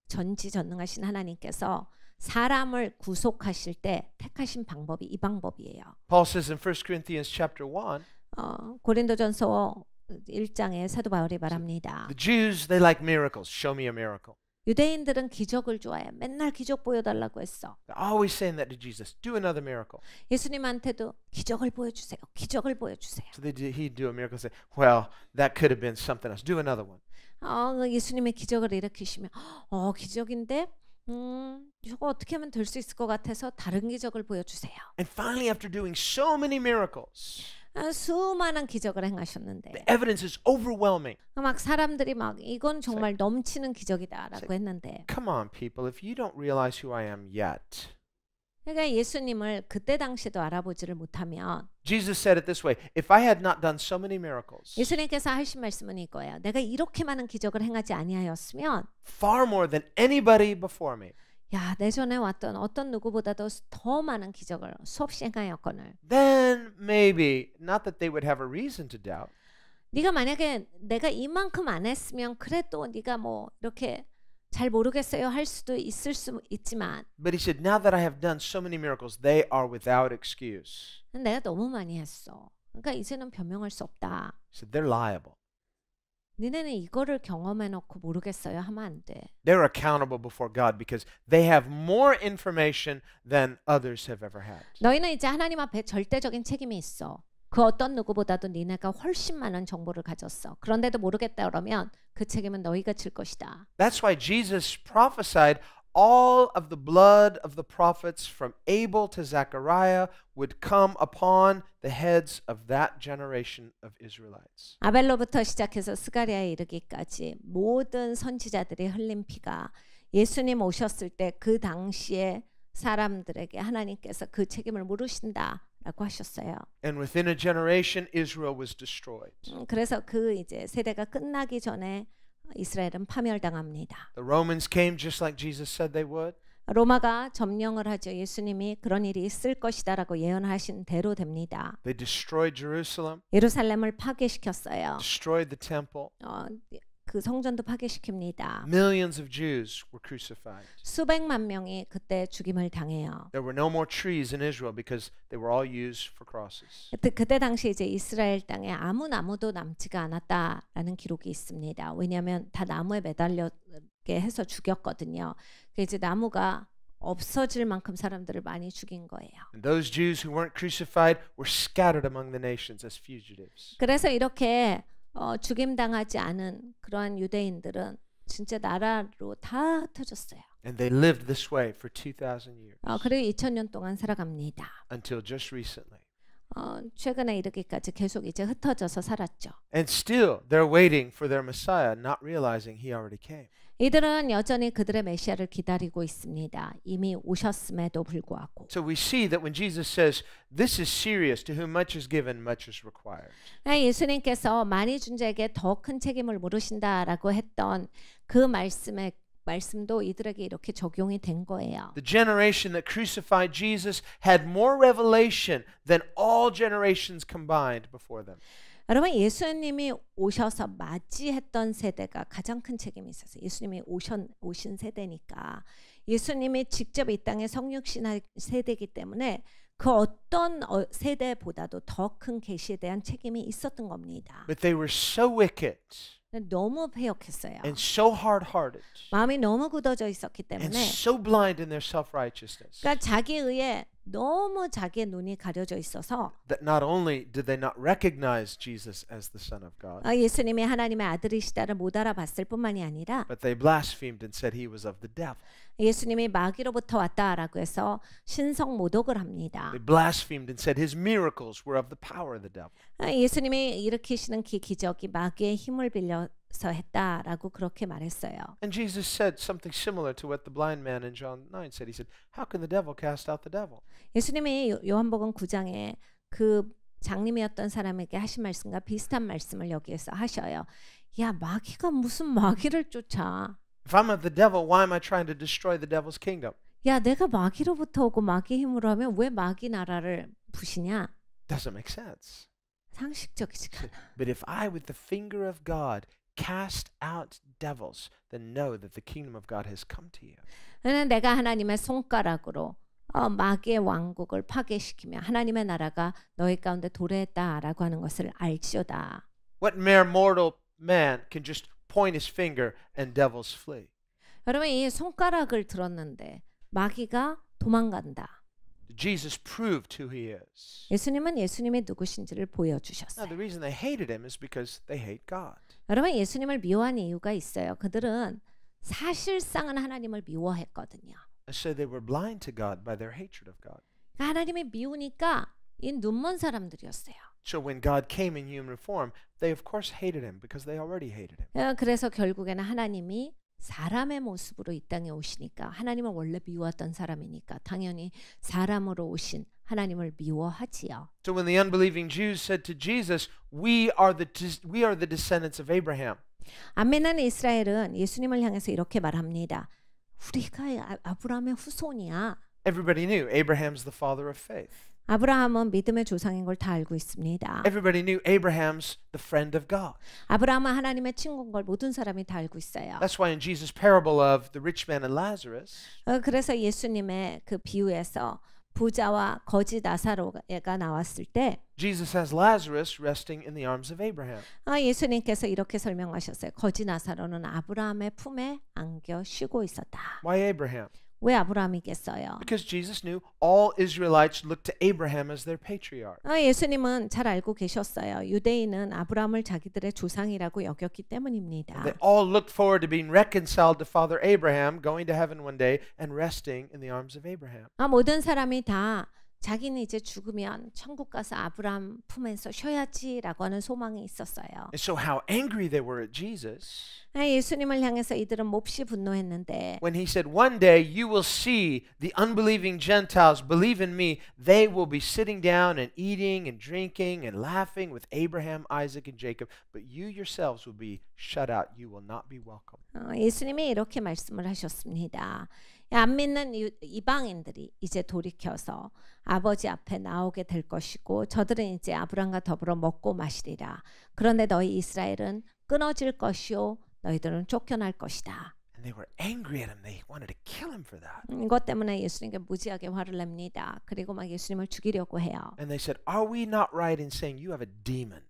전지전능하신 하나님께서 사람을 구속하실 때 택하신 방법이 이 방법이에요.
Paul says in 1 Corinthians chapter 1
어, 고린도전서 1장에 사도 바울이 말합니다. The
Jews they like miracles. Show me a miracle.
유대인들은 기적을 좋아해. 맨날 기적 보여달라고 했어.
Always saying that to Jesus. Do another miracle.
예수님한테도
기적을 보여주세요. 기적을 보여주세요. So they did, he'd do a miracle and say, "Well, that could have been something else. Do another one."
어, 예수님의 기적을 일으키시면, 어, 기적인데, 음, 이거 어떻게 하면 될 수 있을 것 같아서 다른 기적을 보여주세요. And finally, after doing so many miracles. 수많은 기적을 행하셨는데. The
evidence is overwhelming.
막 사람들이 막 이건 정말 넘치는 기적이다라고 했는데.
Come on, people, if you don't realize who I am yet.
그러니까 예수님을 그때 당시도 알아보지를 못하면
Jesus said it this way. If I had not done so many miracles.
예수님께서 하신 말씀은 이거예요. 내가 이렇게 많은 기적을 행하지 아니하였으면
far more than anybody before me.
야, 내 전에 왔던 어떤 누구보다도 더 많은 기적을 수없이 행하였거늘.
Then maybe not that they would have a reason to doubt.
네가 만약에 내가 이만큼 안 했으면 그래도 네가 뭐 이렇게 잘 모르겠어요 할 수도 있을 수 있지만
But he said now that I have done so many miracles they are without excuse.
내가 너무 많이 했어. 그러니까 이제는 변명할 수 없다.
So they're liable.
너네는 이거를 경험해 놓고 모르겠어요 하면 안
돼. They're accountable before God because they have more information than others have ever had.
너희는 이제 하나님 앞에 절대적인 책임이 있어. 그 어떤 누구보다도 니네가 훨씬 많은 정보를 가졌어. 그런데도 모르겠다 그러면 그 책임은 너희가 질 것이다.
That's why Jesus prophesied all of the blood of the prophets from Abel to Zechariah would come upon the heads of that generation of Israelites.
아벨로부터 시작해서 스가랴에 이르기까지 모든 선지자들이 흘린 피가 예수님 오셨을 때 그 당시에 사람들에게 하나님께서 그 책임을 물으신다라고 하셨어요.
And within a generation Israel was destroyed.
그래서 그 이제 세대가 끝나기 전에 이스라엘은 파멸당합니다.
The Romans came just like Jesus said they would.
로마가 점령을 하죠. 예수님이 그런 일이 있을 것이다라고 예언하신 대로 됩니다.
They destroyed Jerusalem.
예루살렘을 파괴시켰어요.
Destroyed the temple.
어, 그 성전도 파괴시킵니다.
Millions of Jews were crucified.
수백만 명이 그때 죽임을
당해요. There were no more trees in Israel because they were all used for crosses.
그때 당시 이제 이스라엘 땅에 아무 나무도 남지가 않았다라는 기록이 있습니다. 왜냐하면 다 나무에 매달려게 해서 죽였거든요. 그 이제 나무가 없어질 만큼 사람들을 많이 죽인 거예요.
And those Jews who weren't crucified were scattered among the nations as fugitives.
그래서 이렇게 어, 죽임당하지 않은 그러한 유대인들은 진짜 나라로 다 흩어졌어요.
And they lived this way for 2000 years. 어,
그리고 2000년 동안 살아갑니다.
Until just recently.
어, 최근에 이르기까지 계속 이제 흩어져서 살았죠.
And still they're waiting for their Messiah, not realizing he already came.
이들은 여전히 그들의 메시아를 기다리고 있습니다. 이미 오셨음에도 불구하고.
So we see that when Jesus says, "This is serious. To whom much is given, much is required."
예수님께서 많이 준 자에게 더 큰 책임을 물으신다라고 했던 그 말씀에 말씀도 이들에게 이렇게 적용이 된 거예요.
The generation that crucified Jesus had more revelation than all generations combined before them.
여러분 예수님이 오셔서 맞이했던 세대가 가장 큰 책임이 있었어요. 예수님이 오신, 오신 세대니까 예수님이 직접 이 땅에 성육신 세대이기 때문에 그 어떤 어, 세대보다도 더 큰 계시에 대한 책임이 있었던 겁니다.
But they were so wicked. 너무 배역했어요. And so hard-hearted. 마음이 너무 굳어져 있었기 때문에. And so blind in their self-righteousness. 그러니까 자기
의에 너무 자기의 눈이 가려져 있어서
that not only did they not recognize Jesus as the son of God 아, 예수님이
하나님의 아들이시다를 못 알아봤을 뿐만이
아니라 but they blasphemed and said he was of the devil
예수님이 마귀로부터 왔다라고 해서 신성 모독을 합니다. They
blasphemed and said his miracles were of the power of the devil.
예수님이 일으키시는 기 기적이 마귀의 힘을 빌려 서 했다라고 그렇게 말했어요.
And Jesus said something similar to what the blind man in John 9 said. He said, "How can the devil cast out the devil?"
예수님이 요한복음 9장에 그 장님이었던 사람에게 하신 말씀과 비슷한 말씀을 여기에서 하셔요. 야, 마귀가 무슨 마귀를
쫓아? If I'm of the devil, why am I trying to destroy the devil's kingdom?
야, 내가 마귀로부터 오고 마귀 힘으로 하면 왜 마귀 나라를 부시냐?
Doesn't make sense. 상식적이지가 않아. But if I with the finger of God cast out devils, then know that the kingdom of God has come to you.
나는 내가 하나님의 손가락으로 어, 마귀의 왕국을 파괴시키며 하나님의 나라가 너희 가운데 도래했다라고 하는 것을 알지어다.
What mere mortal man can just point his finger and devils flee?
여러분 이 손가락을 들었는데 마귀가 도망간다.
Jesus proved who he is.
예수님은 예수님의 누구신지를
보여주셨어요. Now the reason they hated him is because they hate God.
여러분 예수님을 미워한 이유가 있어요. 그들은 사실상은 하나님을 미워했거든요.
So they were blind to God by their hatred of God.
하나님이 미우니까 이 눈먼 사람들이었어요.
So when God came in human form, they of course hated him because they already hated
him. 그래서 결국에는 하나님이 사람의 모습으로 이 땅에 오시니까 하나님을 원래 미워했던 사람이니까 당연히 사람으로 오신 하나님을 미워하지요.
So when the unbelieving Jews said to Jesus, "We are the we are the descendants of Abraham."
안면한 이스라엘은 예수님을 향해서 이렇게 말합니다. 우리가 아브라함의
후손이야. Everybody knew Abraham's the father of faith.
아브라함은 믿음의 조상인 걸 다 알고 있습니다.
Everybody knew Abraham's the friend of God.
아브라함은 하나님의 친구인 걸 모든 사람이 다 알고 있어요.
That's why in Jesus' parable of the rich man and Lazarus.
어, 그래서 예수님의 그 비유에서 부자와 거지 나사로가 나왔을 때
Jesus has Lazarus resting in the arms of Abraham.
아, 예수님께서 이렇게 설명하셨어요. 거지 나사로는 아브라함의 품에
안겨 쉬고 있었다. Why Abraham?
왜 아브라함이 Because
Jesus knew all Israelites looked to Abraham as their patriarch.
아, 예수님은 잘 알고 계셨어요. 유대인은 아브라함을 자기들의 조상이라고 여겼기 때문입니다.
They all looked forward to being reconciled to Father Abraham, going to heaven one day and resting in the arms of Abraham.
아, 모든 사람이 다 자기는 이제 죽으면 천국 가서 아브라함 품에서 쉬어야지라고 하는 소망이 있었어요.
And so how angry they were at Jesus.
예수님을 향해서 이들은 몹시 분노했는데
When he said one day you will see the unbelieving Gentiles believe in me they will be sitting down and eating and drinking and laughing with Abraham, Isaac and Jacob but you yourselves will be shut out you will not be welcome.
예수님이 이렇게 말씀을 하셨습니다. 안 믿는 이방인들이 이제 돌이켜서 아버지 앞에 나오게 될 것이고 저들은 이제 아브라함과 더불어 먹고 마시리라. 그런데 너희 이스라엘은 끊어질 것이요 너희들은 쫓겨날
것이다.
음, 이것 때문에 예수님께 무지하게 화를 냅니다. 그리고 막 예수님을 죽이려고 해요.
And they said, "Are we not right in saying you have a demon?"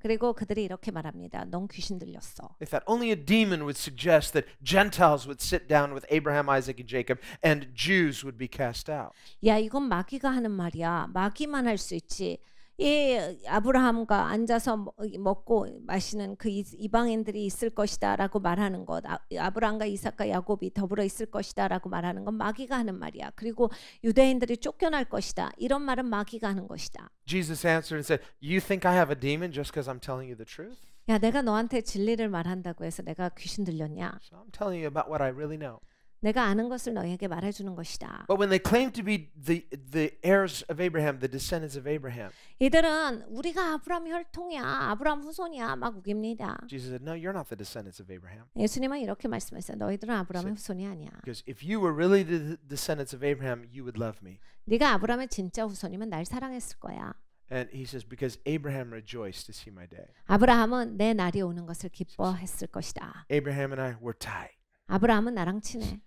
그리고 그들이 이렇게 말합니다. 넌 귀신 들렸어.
If that only a demon would suggest that Gentiles would sit down with Abraham, Isaac, and Jacob, and Jews would be cast out.
야 이건 마귀가 하는 말이야. 마귀만 할 수 있지. 이 예, 아브라함과 앉아서 먹고 마시는 그 이방인들이 있을 것이다라고 말하는 것 아, 아브라함과 이삭과 야곱이 더불어 있을 것이다라고 말하는 건 마귀가 하는 말이야. 그리고 유대인들이 쫓겨날 것이다. 이런 말은 마귀가 하는 것이다.
Jesus answered and said, "You think I have a demon just because I'm telling you the truth?"
야, 내가 너한테 진리를 말한다고 해서 내가 귀신 들렸냐? So
I'm telling you about what I really know.
내가 아는 것을 너에게 말해 주는 것이다.
But when they claim to be the the heirs of Abraham, the descendants of Abraham.
이들은 우리가 아브라함 혈통이야, 아브라함 후손이야 막 우깁니다.
Jesus said, "No, you're not the descendants of Abraham."
예수님은 이렇게 말씀했어요. 너희들은 아브라함의 후손이 아니야.
Because if you were really the descendants of Abraham, you would love me.
네가 아브라함의 진짜 후손이면 날 사랑했을 거야.
And he says because Abraham rejoiced to see my day.
아브라함은 내 날이 오는 것을 기뻐했을 것이다.
Abraham and I were tight.
아브라함은 나랑 친해.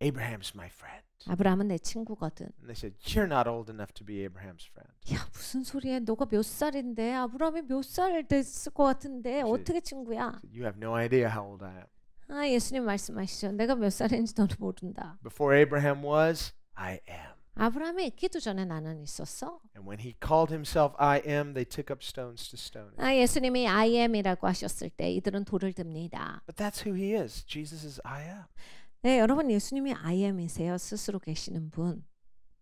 Abraham's my friend. 아브라함은
내 친구거든.
And they said, You're not old enough to be Abraham's friend.
야 무슨 소리야? 너가 몇 살인데 아브라함이 몇살 됐을 것 같은데 어떻게 친구야?
You have no idea how old I am.
아 예수님 말씀하시죠. 내가 몇 살인지 너는 모른다.
Before Abraham was, I am.
아브라함이 있기도 전에 나는 있었어.
And when he called himself I am, they took up stones to stone him.
아 예수님이 I am이라고 하셨을 때 이들은 돌을 듭니다. But that's who he
is. Jesus is I am.
네, 여러분 예수님이 I am이세요. 스스로 계시는 분.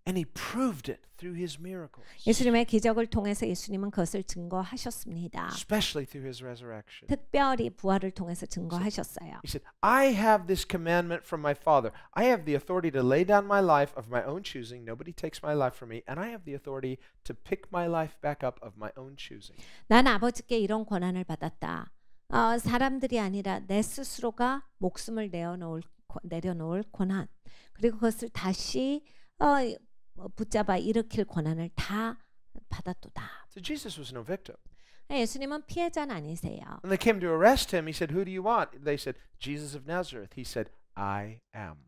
And he proved it through his miracles. 예수님의 기적을 통해서 예수님은 그것을 증거하셨습니다.
Especially through his resurrection.
특별히 부활을 통해서 증거하셨어요. He
said, "I have this commandment from my Father. I have the authority to lay down my life of my own choosing. Nobody takes my life from me, and I have the authority to pick my life back up of my own choosing."
난 아버지께 이런 권한을 받았다. 어, 사람들이 아니라 내 스스로가 목숨을 내어놓을 내려놓을 권한 그리고 그것을 다시 어, 붙잡아 일으킬 권한을 다 받았도다.
So Jesus was no victim.
예수님은 피해자는 아니세요.
When they came to arrest him, he said, "Who do you want?" They said, "Jesus of Nazareth." He said, "I am."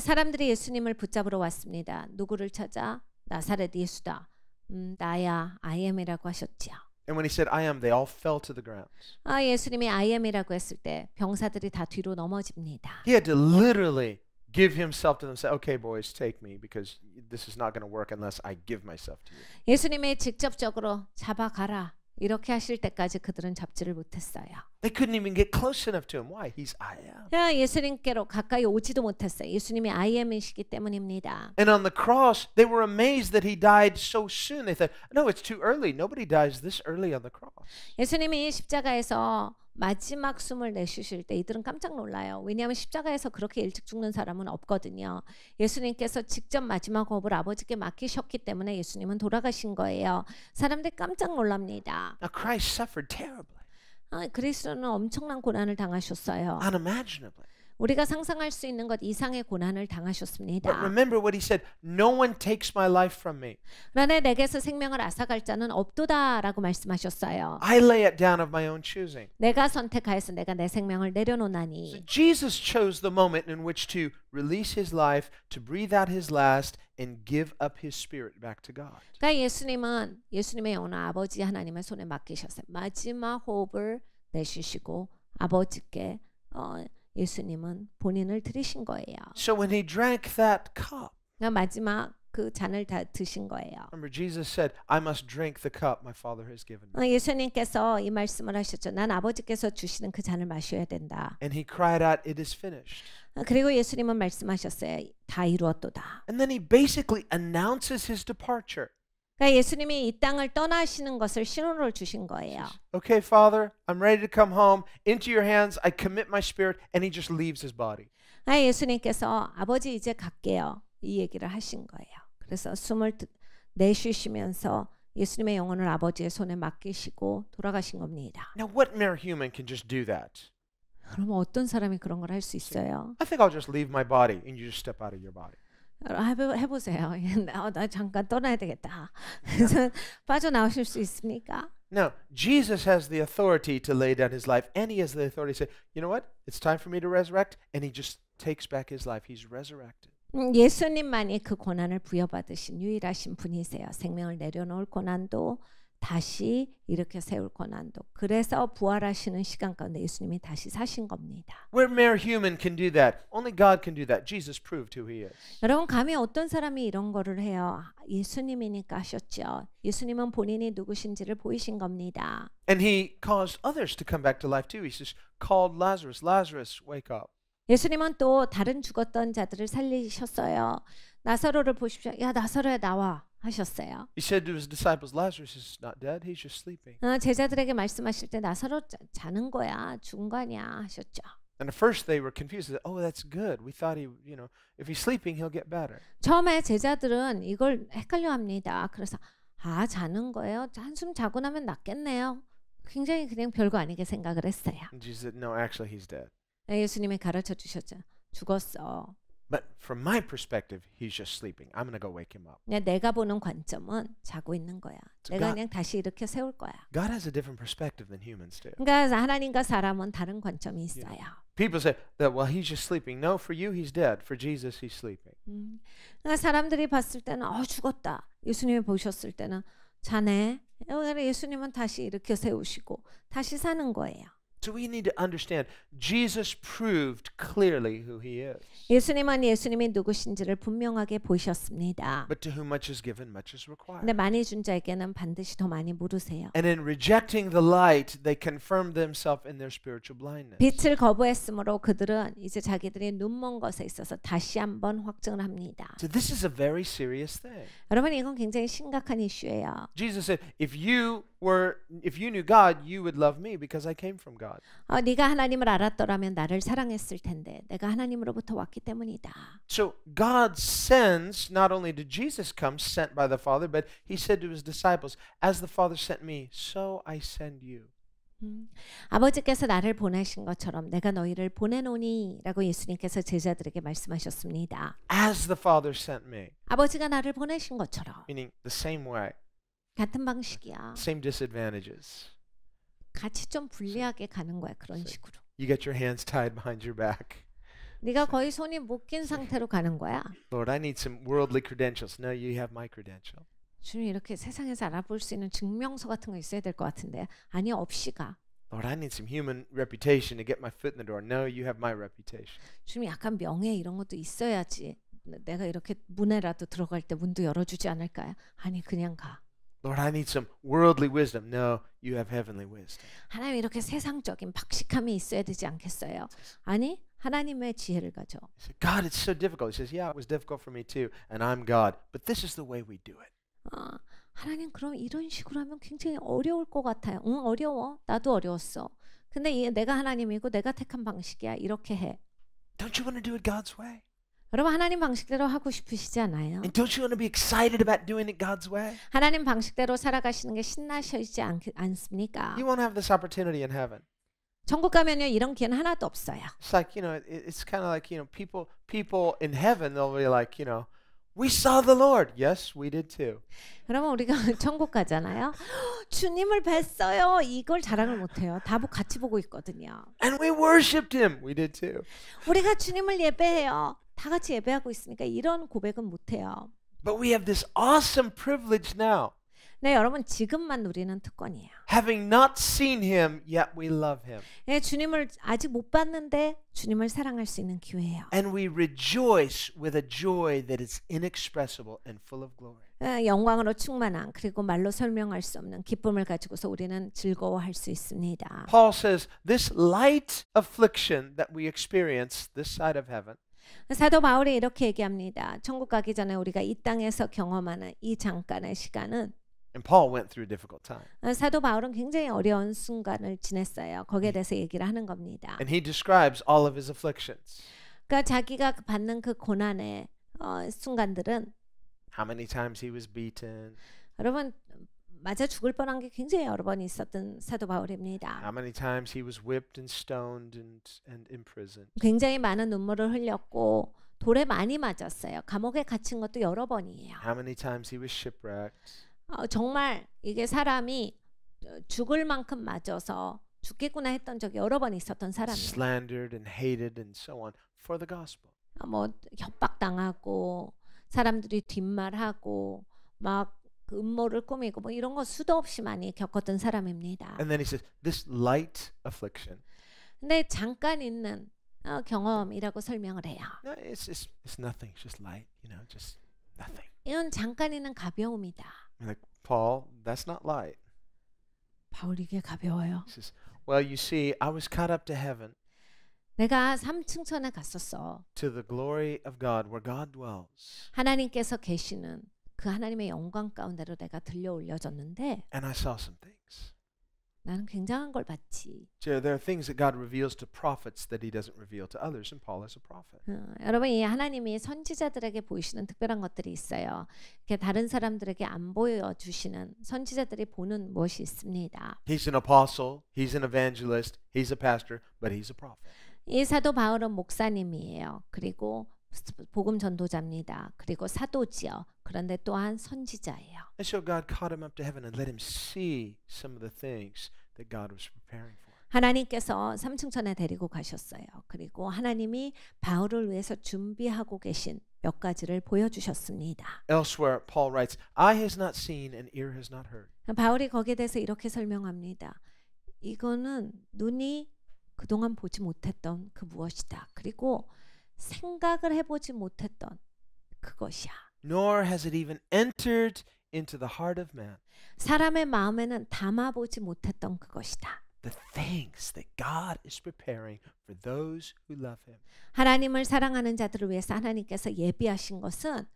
사람들이 예수님을 붙잡으러 왔습니다. 누구를 찾아? 나사렛 예수다. 음, 나야, I am이라고 하셨지요.
And when he said I am, they all fell to the ground.
아 예수님이 I am이라고 했을 때 병사들이 다 뒤로 넘어집니다.
He had to literally give himself to them. Say, okay, boys, take me because this is not going to work unless I give myself to you.
예수님이 직접적으로 잡아가라. 이렇게 하실 때까지 그들은 잡지를 못했어요.
They couldn't even get close enough to him. Why? He's I am.
야, 예수님께로 가까이 오지도 못했어요. 예수님이 I am이시기 때문입니다.
And on the cross, they were amazed that he died so soon. They thought, no, it's too early. Nobody dies this early on the cross.
예수님이 십자가에서 마지막 숨을 내쉬실 때 이들은 깜짝 놀라요. 왜냐하면 십자가에서 그렇게 일찍 죽는 사람은 없거든요. 예수님께서 직접 마지막 호흡을 아버지께 맡기셨기 때문에 예수님은 돌아가신 거예요. 사람들 깜짝 놀랍니다. Now Christ suffered terribly. 아, 그리스도는 엄청난 고난을 당하셨어요. Unimaginably. 우리가 상상할 수 있는 것 이상의 고난을 당하셨습니다. But remember what he said, no
one takes my life from me. 그러나 내게서 생명을
앗아갈 자는 없도다라고 말씀하셨어요. I
lay it down of my own choosing.
내가 선택하여서 내가 내 생명을 내려놓나니. So
Jesus chose the moment in which to release his life, to breathe out his last and give up his spirit back to God.
그러니까 예수님은 예수님의 영혼 아버지 하나님의 손에 맡기셨어요. 마지막 호흡을 내쉬시고 아버지께 어 예수님은 본인을 들이신 거예요. So when he drank that cup. 마지막 그 잔을 다 드신 거예요.
Remember Jesus said, I must drink the cup my father has given me.
예수님께서 이 말씀을 하셨죠. 난 아버지께서 주시는 그 잔을 마셔야 된다.
And he cried out, it is finished.
그리고 예수님은 말씀하셨어요. 다 이루었도다. And then he basically
announces his departure.
그러니까 예수님이 이 땅을 떠나시는 것을 신호를 주신
거예요. Okay, Father, I'm ready to come home. Into your hands I commit my spirit, and he just leaves his body.
아 예수님께서 아버지 이제 갈게요 이 얘기를 하신 거예요. 그래서 숨을 내쉬시면서 예수님의 영혼을 아버지의 손에 맡기시고 돌아가신 겁니다.
Now what mere human can just do that?
그럼 어떤 사람이 그런 걸 할 수 있어요?
I think I'll just leave my body and you just step out of your body.
해보세요. 나, 나 잠깐 떠나야 되겠다. 그래서 빠져나오실 수 있습니까?
Now, Jesus has the authority to lay down his life, and he has the authority to say, you know what? It's time for me to resurrect, and he just takes back his life. He's resurrected.
예수님만이 그 고난을 부여받으신 유일하신 분이세요. 생명을 내려놓을 고난도 다시 이렇게 세울 고난도 그래서 부활하시는 시간 가운데 예수님이 다시 사신 겁니다.
We're mere human can do that. Only God can do that. Jesus proved who he is.
여러분 감히 어떤 사람이 이런 거를 해요? 예수님이니까 하셨죠. 예수님은 본인이 누구신지를 보이신 겁니다.
And he caused others to come back to life too. He says, called Lazarus, Lazarus, wake up.
예수님은 또 다른 죽었던 자들을 살리셨어요. 나사로를 보십시오. 야 나사로야 나와. 하셨어요.
He said to his disciples, Lazarus is not dead; he's just sleeping. 어,
제자들에게 말씀하실 때 나사로 자, 자는 거야, 죽은 거 아니야 하셨죠.
And at first they were confused. Oh, that's good. We thought he, you know, if he's sleeping, he'll get better.
처음에 제자들은 이걸 헷갈려합니다. 그래서 아 자는 거예요. 한숨 자고 나면 낫겠네요. 굉장히 그냥 별거 아니게 생각을 했어요.
And Jesus said, No, actually, he's dead.
예수님이 가르쳐 주셨죠. 죽었어.
But from my perspective, he's just sleeping. I'm going to go wake him up.
그냥 내가 보는 관점은 자고 있는 거야. So 내가 God, 그냥 다시 일으켜 세울 거야.
God has a different perspective than humans do. 그러니까
하나님과 사람은 다른 관점이 있어요. Yeah.
People say that well he's just sleeping. No, for you he's dead. For Jesus he's sleeping.
음, 그러니까 사람들이 봤을 때는 어 죽었다. 예수님이 보셨을 때는 자네 예수님은 다시 일으켜 세우시고 다시 사는 거예요.
So we need to understand Jesus proved clearly who he is.
예수님은 예수님이 누구신지를 분명하게 보이셨습니다.
But to whom much is given, much is required. 근데
많이 준 자에게는 반드시 더 많이 물으세요.
And in rejecting the light, they confirmed themselves in their spiritual blindness.
빛을 거부했으므로 그들은 이제 자기들이 눈먼 것에 있어서 다시 한번 확증을 합니다. So
this is a very serious thing.
여러분 이건 굉장히 심각한 이슈예요.
Jesus said, if you where if you knew God, you would love me because I came from God.
어, 네가 하나님을 알았더라면 나를 사랑했을 텐데 내가 하나님으로부터 왔기 때문이다.
So God sends not only did Jesus come sent by the Father, but he said to his disciples, as the Father sent me, so I send you.
음, 아버지께서 나를 보내신 것처럼 내가 너희를 보내노니라고 예수님께서 제자들에게 말씀하셨습니다.
As the Father sent me.
아버지가 나를 보내신 것처럼.
Meaning the same way.
같은 방식이야.
Same disadvantages.
같이 좀 불리하게 가는 거야 그런 식으로.
You get your hands tied behind your back.
네가 거의 손이 못낀 상태로 가는 거야.
Lord, I need some worldly credentials. No, you have my credential.
주님 이렇게 세상에서 알아볼 수 있는 증명서 같은 거 있어야 될 것 같은데 아니 없이 가.
Lord, I need some human reputation to get my foot in the door. No, you have my reputation.
주님 약간 명예 이런 것도 있어야지. 내가 이렇게 문에라도 들어갈 때 문도 열어주지 않을까요? 아니 그냥 가.
Lord, I need some worldly wisdom. No, you have heavenly wisdom.
하나님 이렇게 세상적인 박식함이 있어야 되지 않겠어요? 아니, 하나님의 지혜를 가져.
God, it's so difficult. He says, Yeah, it was difficult for me too, and I'm God. But this is the way we do it. 아,
하나님 그럼 이런 식으로 하면 굉장히 어려울 것 같아요. 응, 어려워. 나도 어려웠어. 근데 이, 내가 하나님이고 내가 택한 방식이야. 이렇게 해.
Don't you want to do it God's way?
여러분 하나님 방식대로 하고 싶으시지 않아요? And don't you want to be excited about doing it God's way? 하나님 방식대로 살아가시는 게 신나시지 않, 않습니까? You won't have this opportunity in heaven. 천국 가면요 이런 기회는 하나도 없어요.
It's like you know, it's kind of like you know, people people in heaven they'll be like you know. We saw the Lord. Yes, we did too. 여러분 우리가 천국 가잖아요. 주님을
뵀어요. 이걸 자랑을 못 해요. 다 같이 보고 있거든요.
And we worshipped him. We did too.
우리가 주님을 예배해요. 다 같이 예배하고 있으니까 이런 고백은 못 해요. But
we have this awesome privilege now. 네, 여러분
지금만 누리는 특권이에요.
Having not seen him, yet we love him. 네, 주님을 아직 못 봤는데 주님을 사랑할 수 있는 기회예요. And we rejoice with a joy that is inexpressible and full of glory.
영광으로 충만한 그리고 말로 설명할 수 없는 기쁨을 가지고서 우리는 즐거워할 수 있습니다.
Paul says this light affliction that we experience this side of heaven.
사도 바울이 이렇게 얘기합니다. 천국 가기 전에 우리가 이 땅에서 경험하는 이 잠깐의 시간은
And Paul went through a difficult time.
어, 사도 바울은 굉장히 어려운 순간을 지냈어요. 거기에 대해서 얘기를 하는 겁니다.
And he describes all of his afflictions.
그러니까 자기가 그 받는 그 고난의 어, 순간들은
How many times he was beaten.
여러분 맞아 죽을 뻔한 게 굉장히 여러 번 있었던 사도 바울입니다.
How many times he was whipped and stoned and and imprisoned.
굉장히 많은 눈물을 흘렸고 돌에 많이 맞았어요. 감옥에 갇힌 것도 여러 번이에요.
How many times he was shipwrecked.
어, 정말 이게 사람이 죽을 만큼 맞아서 죽겠구나 했던 적이 여러 번 있었던 사람이에요.
Slandered and hated and so on for the gospel.
뭐 협박당하고 사람들이 뒷말하고 막그 음모를 꾸미고 뭐 이런 거 수도 없이 많이 겪었던 사람입니다.
And then he says this light affliction.
근데 잠깐 있는 어, 경험이라고 설명을 해요. No, it's just
it's nothing. It's just light, you know, just
nothing. 이건 잠깐 있는 가벼움이다.
And like Paul, that's not light.
바울 이게 가벼워요.
He says, well, you see, I was caught up to heaven.
내가 3층천에 갔었어.
To the glory of God, where God dwells.
하나님께서 계시는 그 하나님의 영광 가운데로 내가 들려 올려졌는데
and I saw some things.
나는 굉장한 걸
봤지. So there are things that God reveals to prophets that He doesn't reveal to others, and Paul is a prophet.
어, 여러분 이 하나님이 선지자들에게 보이시는 특별한 것들이 있어요. 이렇게 다른 사람들에게 안 보여 주시는 선지자들이 보는 무엇이 있습니다.
He's an apostle, he's an evangelist, he's a pastor, but he's a prophet.
이 사도 바울은 목사님이에요. 그리고 복음 전도자입니다. 그리고 사도지요. 그런데 또한 선지자예요.
And so God caught him up to heaven and let him see some of the things that God was preparing for.
하나님께서 삼층천에 데리고 가셨어요. 그리고 하나님이 바울을 위해서 준비하고 계신 몇 가지를 보여주셨습니다.
Elsewhere, Paul writes, "Eye has not seen and ear has not heard."
바울이 거기에 대해서 이렇게 설명합니다. 이거는 눈이 그동안 보지 못했던 그 무엇이다. 그리고 생각을 해보지 못했던
그것이야. nor has it even entered into the heart of man.
사람의 마음에는 담아보지 못했던
그것이다. The things that God is preparing for those who love him.
하나님을 사랑하는 자들을 위해서 하나님께서 예비하신 것은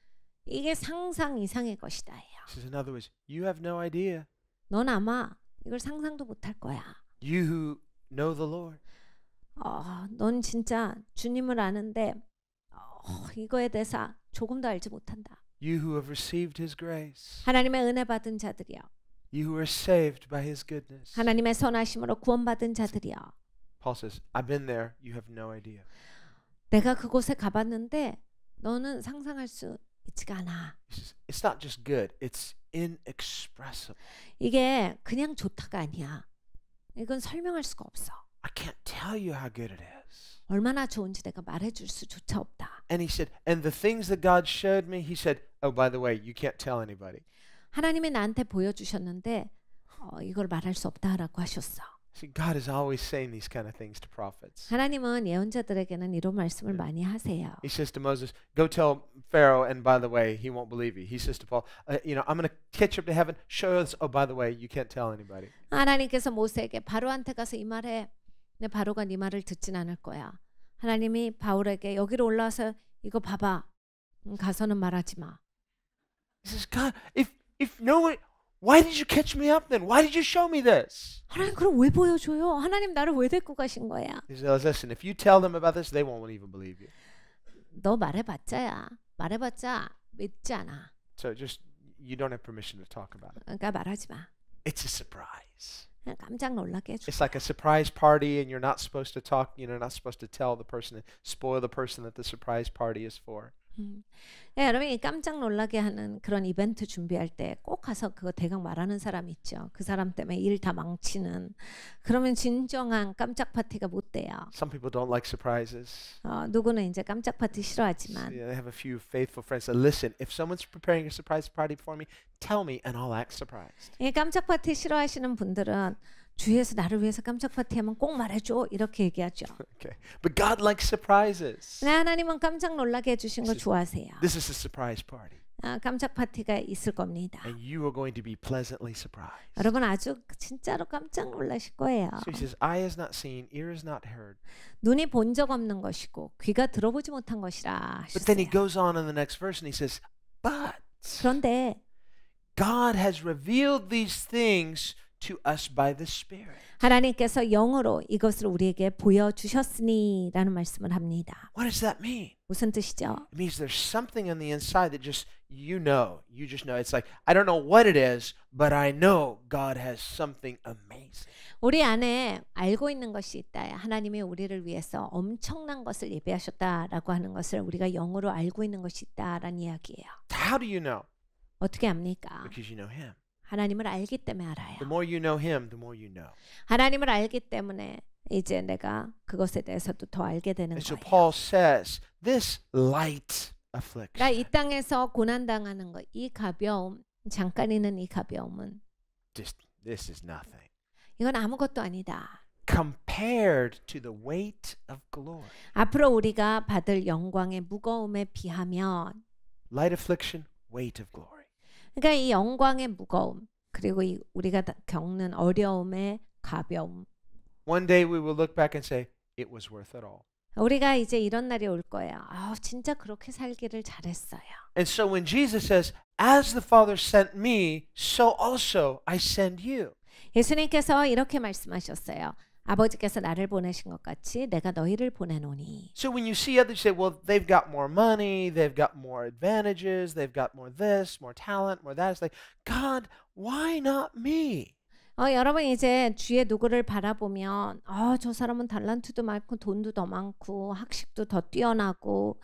이게 상상 이상의 것이다예요.
In other words, you have no idea. 넌
아마 이걸 상상도 못할
거야. You who know the Lord.
어, 넌 진짜 주님을 아는데 어, 이거에 대해서 조금도 알지 못한다.
You who have received his grace.
하나님의 은혜 받은 자들이여.
You who are saved by his goodness.
하나님의 선하심으로 구원받은 자들이여.
Paul says, I've been there. You have no idea.
내가 그곳에 가봤는데 너는 상상할 수 있지가 않아.
It's not just good. It's inexpressible.
이게 그냥 좋다가 아니야. 이건 설명할 수가 없어.
I can't tell you how good it is. 얼마나 좋은지 내가 말해줄 수조차 없다. And he said, and the things that God showed me, he said, oh by the way, you can't tell anybody.
하나님이 나한테 보여주셨는데 어, 이걸 말할 수 없다라고 하셨어.
See, God is always saying these kind of things to prophets.
하나님은 예언자들에게는 이런 말씀을 많이 하세요.
He says to Moses, "Go tell Pharaoh, and by the way, he won't believe you." He says to Paul, uh, "You know, I'm going to catch up to heaven. Show us. Oh, by the way, you can't tell anybody." 하나님께서
모세에게 바로한테 가서 이 말해. 근데 바로가 네 말을 듣진 않을 거야. 하나님이 바울에게 여기로 올라와서 이거 봐봐. 가서는 말하지 마.
says, God, if if no one, why did you catch me up then? Why did you show me this? 하나님
그럼 왜 보여줘요? 하나님 나를 왜 데리고 가신 거야?
He says, listen, if you tell them about this, they won't even believe you.
너 말해봤자야, 말해봤자 믿지 않아.
So just you don't have permission to talk about it. 그러니까 말하지 마. It's a surprise.
깜짝 놀라게
해줘. It's like a surprise party, and you're not supposed to talk. You know, not supposed to tell the person, spoil the person that the surprise party is for.
음. 네, 여러분이 깜짝 놀라게 하는 그런 이벤트 준비할 때 꼭 가서 그거 대강 말하는 사람 있죠. 그 사람 때문에 일 다 망치는. 그러면 진정한 깜짝 파티가 못 돼요.
Some people don't like surprises.
어, 누구는 이제 깜짝 파티 싫어하지만.
Yeah, I have a few faithful friends that listen. If someone's preparing a surprise party for me, tell me and I'll act surprised.
예, 깜짝 파티 싫어하시는 분들은 주위에서 나를 위해서 깜짝 파티하면 꼭 말해줘 이렇게 얘기하죠.
Okay. But God likes surprises.
네, 하나님은 깜짝 놀라게 해주신 걸 좋아하세요.
This is a surprise party.
아, 깜짝 파티가 있을 겁니다.
And you are going to be pleasantly surprised.
여러분 아주
진짜로 깜짝 놀라실 거예요. So he says, eye has not seen, ear has not heard.
눈이 본 적 없는 것이고 귀가 들어보지 못한 것이라. 하셨어요. But
then he goes on in the next verse and he says, but. 그런데 God has revealed these things. to us by the Spirit.
하나님께서 영으로 이것을 우리에게 보여 주셨으니라는 말씀을
합니다. What does that mean? 무슨 뜻이죠? It means there's something on the inside that just you know, you just know. It's like I don't know what it is, but I know God has something amazing.
우리 안에 알고 있는 것이 있다. 하나님이 우리를 위해서 엄청난 것을 예비하셨다라고 하는 것을 우리가 영으로 알고 있는 것이 있다라는 이야기예요.
How do you know?
어떻게 압니까?
Because you know Him.
하나님을 알기 때문에 알아요.
The more you know him, the more you know.
하나님을 알기 때문에 이제 내가 그것에 대해서도 더 알게 되는 so 거예요.
Paul says, this light affliction.
그러니까 이 땅에서 고난 당하는 거, 이 가벼움, 잠깐 있는 이 가벼움은
Just, this is nothing.
이건 아무것도 아니다.
compared to the weight of glory.
앞으로 우리가 받을 영광의 무거움에 비하면
light affliction, weight of glory.
그러니까 이 영광의 무거움 그리고 이 우리가 겪는 어려움의
가벼움. One day we will look back and say it was worth it all. 우리가
이제 이런 날이 올 거예요. 아, 진짜 그렇게 살기를
잘했어요. And so when Jesus says, "As the Father sent me, so also I send you."
예수님께서 이렇게 말씀하셨어요. 아버지께서 나를 보내신 것 같이 내가 너희를 보내노니.
So when you see others say, well, they've got more money, they've got more advantages, they've got more this, more talent, more that. It's like, God, why not me? 어, 여러분 이제
주의 누구를 바라보면 어, 저 사람은 달란트도 많고 돈도 더 많고 학식도 더 뛰어나고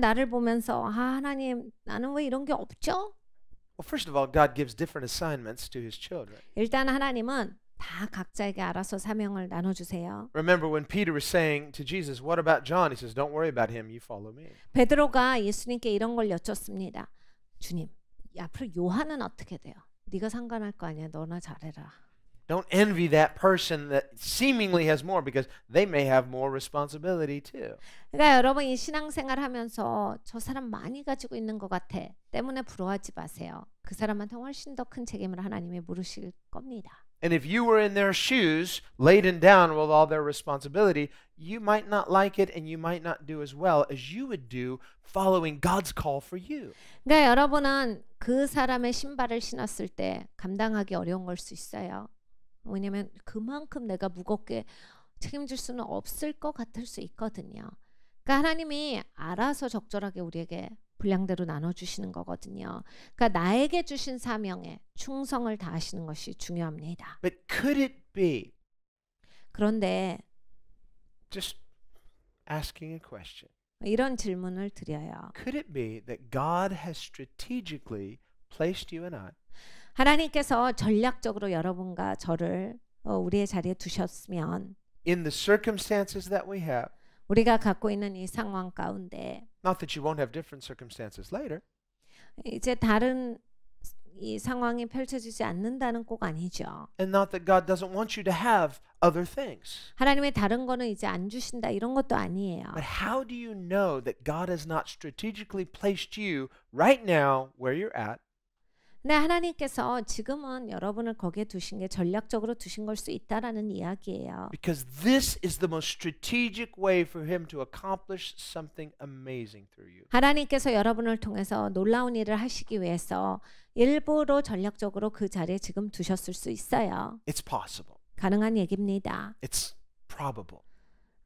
나를 보면서 아, 하나님 나는 왜 이런 게 없죠?
Well, first of all, God gives different assignments to his children.
일단 하나님은 다 각자에게 알아서 사명을 나눠 주세요.
Remember when Peter was saying to Jesus, "What about John?" He says, "Don't worry about him. You follow me."
베드로가 예수님께 이런 걸 여쭙습니다. 주님, 앞으로 요한은 어떻게 돼요? 네가 상관할 거 아니야. 너나 잘해라.
Don't envy that person that seemingly has more because they may have more responsibility too.
그러니까 여러분 이 신앙생활 하면서 저 사람 많이 가지고 있는 것 같아 때문에 부러워하지 마세요. 그 사람한테 훨씬 더 큰 책임을 하나님이 물으실 겁니다.
And if you were in their shoes, laden down with all their responsibility, you might not like it and you might not do as well as you would do following God's call for you.
그러니까 여러분은 그 사람의 신발을 신었을 때 감당하기 어려운 걸 수 있어요. 왜냐면 그만큼 내가 무겁게 책임질 수는 없을 것 같을 수 있거든요. 그러니까 하나님이 알아서 적절하게 우리에게 분량대로 나눠주시는 거거든요. 그러니까 나에게 주신 사명에 충성을 다하시는 것이 중요합니다. But could it be? 그런데 just
asking a question.
이런 질문을 드려요. Could
it be that God has strategically placed you and I?
하나님께서 전략적으로 여러분과 저를 어, 우리의 자리에 두셨으면 in the circumstances that we have 우리가 갖고 있는 이 상황 가운데
Not that you won't have different circumstances later.
이제 다른 이 상황이 펼쳐지지 않는다는 꼭
아니죠. And not that God doesn't want you to have other things.
하나님의 다른 거는 이제 안 주신다 이런 것도 아니에요. But
how do you know that God has not strategically placed you right now where you're at
근데 하나님께서 지금은 여러분을 거기에 두신 게 전략적으로 두신 걸 수 있다라는 이야기예요.
Because this is the most strategic way for him to accomplish something amazing through you.
하나님께서 여러분을 통해서 놀라운 일을 하시기 위해서 일부러 전략적으로 그 자리에 지금 두셨을 수 있어요.
It's possible.
가능한 얘기입니다.
It's probable.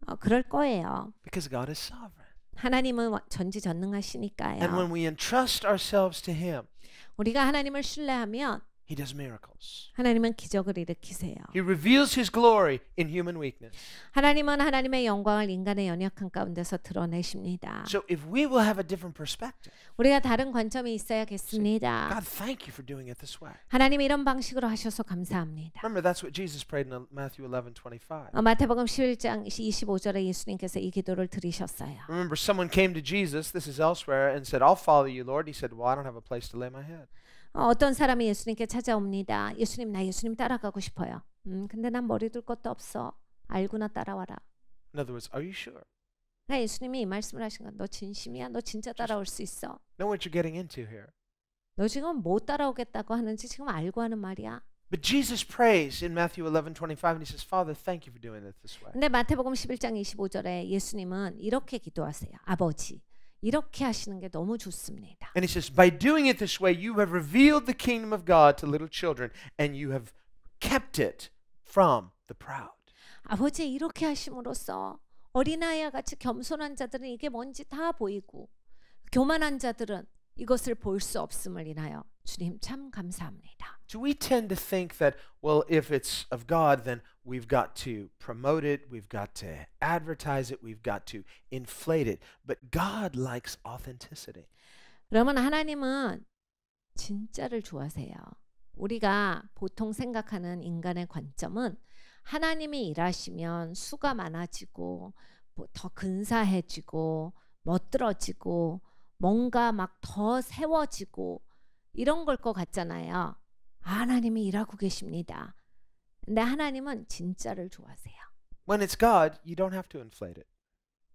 어, 그럴 거예요.
Because God is sovereign.
하나님은 전지전능하시니까요. And when
we entrust ourselves to him
우리가 하나님을 신뢰하면
He does miracles.
하나님은 기적을 일으키세요.
He reveals his glory in human weakness.
하나님은 하나님의 영광을 인간의 연약한 가운데서 드러내십니다. So if we will have a different perspective. 우리가 다른 관점이 있어야겠습니다. God, thank
you for doing it this way.
하나님 이런 방식으로 하셔서 감사합니다.
Remember that's what Jesus prayed in Matthew 11:25.
마태복음 11장 25절에 예수님께서 이 기도를 드리셨어요.
Remember someone came to Jesus, this is elsewhere and said, "I'll follow you, Lord." He said, "Well, I don't have a place to lay my head."
어, 어떤 사람이 예수님께 찾아옵니다. 예수님 나 예수님 따라가고 싶어요. 음, 근데 난 머리 둘 것도 없어. 알고나 따라와라.
In other words, are you sure?
나 네, 예수님이 이 말씀을 하신 건 너 진심이야? 너 진짜 따라올 수 있어?
Know what you're getting into here. 너 지금 뭐 따라오겠다고 하는지 지금 알고 하는 말이야. But Jesus prays in Matthew 11:25 and he says, "Father, thank you for doing it this way." 근데
마태복음 11장 25절에 예수님은 이렇게 기도하세요. 아버지, 이렇게 하시는 게 너무 좋습니다.
And he says, by doing it this way, you have revealed the kingdom of God to little children, and you have kept it from the proud. 아버지
이렇게 하심으로써 어린아이와 같이 겸손한 자들은 이게 뭔지 다 보이고 교만한 자들은 이것을 볼 수 없음을 인하여 주님 참 감사합니다.
Do we tend to think that well if it's of God then we've got to promote it, we've got to advertise it, we've got to inflate it. But God likes authenticity. 그러면 하나님은
진짜를 좋아하세요. 우리가 보통 생각하는 인간의 관점은 하나님이 일하시면 수가 많아지고 더 근사해지고 멋들어지고 뭔가 막 더 세워지고 이런 걸 것 같잖아요. 하나님이 일하고 계십니다. 근데 하나님은 진짜를 좋아하세요.
When it's God, you don't have to inflate it.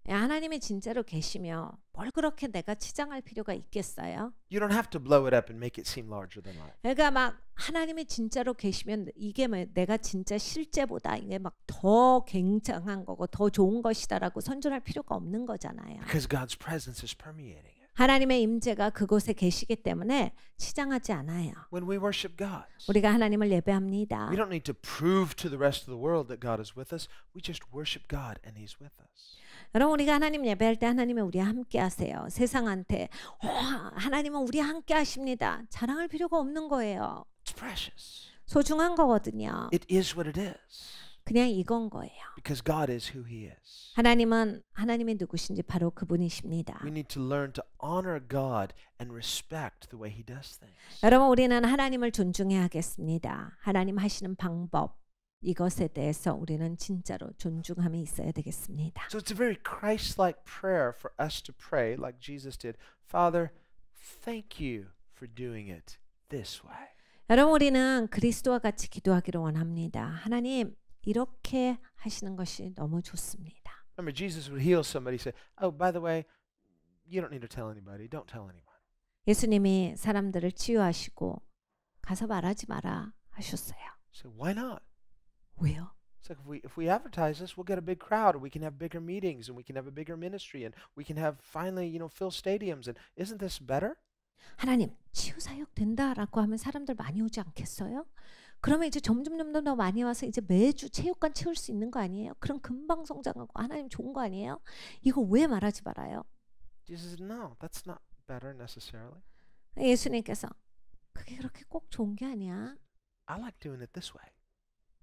예, 하나님이
진짜로 계시며 뭘
그렇게 내가 치장할 필요가 있겠어요? You don't have to blow it up and make it seem larger than life.
그러니까 막 하나님이 진짜로 계시면 이게 뭐 내가 진짜 실제보다 이게 막 더 굉장한 거고 더 좋은 것이다라고 선전할 필요가 없는 거잖아요.
Because God's presence is permeating.
하나님의 임재가 그곳에 계시기 때문에 치장하지 않아요. When we worship God, 우리가 하나님을 예배합니다. We
don't need to prove to the rest of the world that God is with us. We just worship God and He's with us.
여러분 우리가 하나님 예배할 때 하나님은 우리와 함께하세요. 세상한테 오, 하나님은 우리 함께 하십니다. 자랑할 필요가 없는 거예요. It's precious. 소중한 거거든요.
It is what it
is. 그냥 이건 거예요.
Because God is who he is.
하나님은 하나님이 누구신지 바로 그분이십니다.
We need to learn to honor God and respect the way he does things.
여러분 우리는 하나님을 존중해야 하겠습니다. 하나님 하시는 방법 이것에 대해서 우리는 진짜로 존중함이 있어야 되겠습니다.
So it's a very Christ-like prayer for us to pray like Jesus did. Father, thank you for doing it this way.
여러분 우리는 그리스도와 같이 기도하기를 원합니다. 하나님 이렇게 하시는 것이 너무 좋습니다.
Remember Jesus would heal somebody say, "Oh, by the way, you don't need to tell anybody. Don't tell anyone."
예수님이 사람들을 치유하시고 가서 말하지 마라 하셨어요.
So why not? 왜요? It's like if we if we advertise this, we'll get a big crowd, and we can have bigger meetings, and we can have a bigger ministry, and we can have finally, you know, fill stadiums. And isn't this better? 하나님 치유
사역 된다라고 하면 사람들 많이 오지 않겠어요? 그러면 이제 점점 점점 더 많이 와서 이제 매주 체육관 채울 수 있는 거 아니에요? 그럼 금방 성장하고 하나님 좋은 거 아니에요? 이거 왜 말하지 말아요?
Jesus no, that's not better necessarily.
예수님께서 그게 그렇게 꼭 좋은 게 아니야.
I like doing it this way.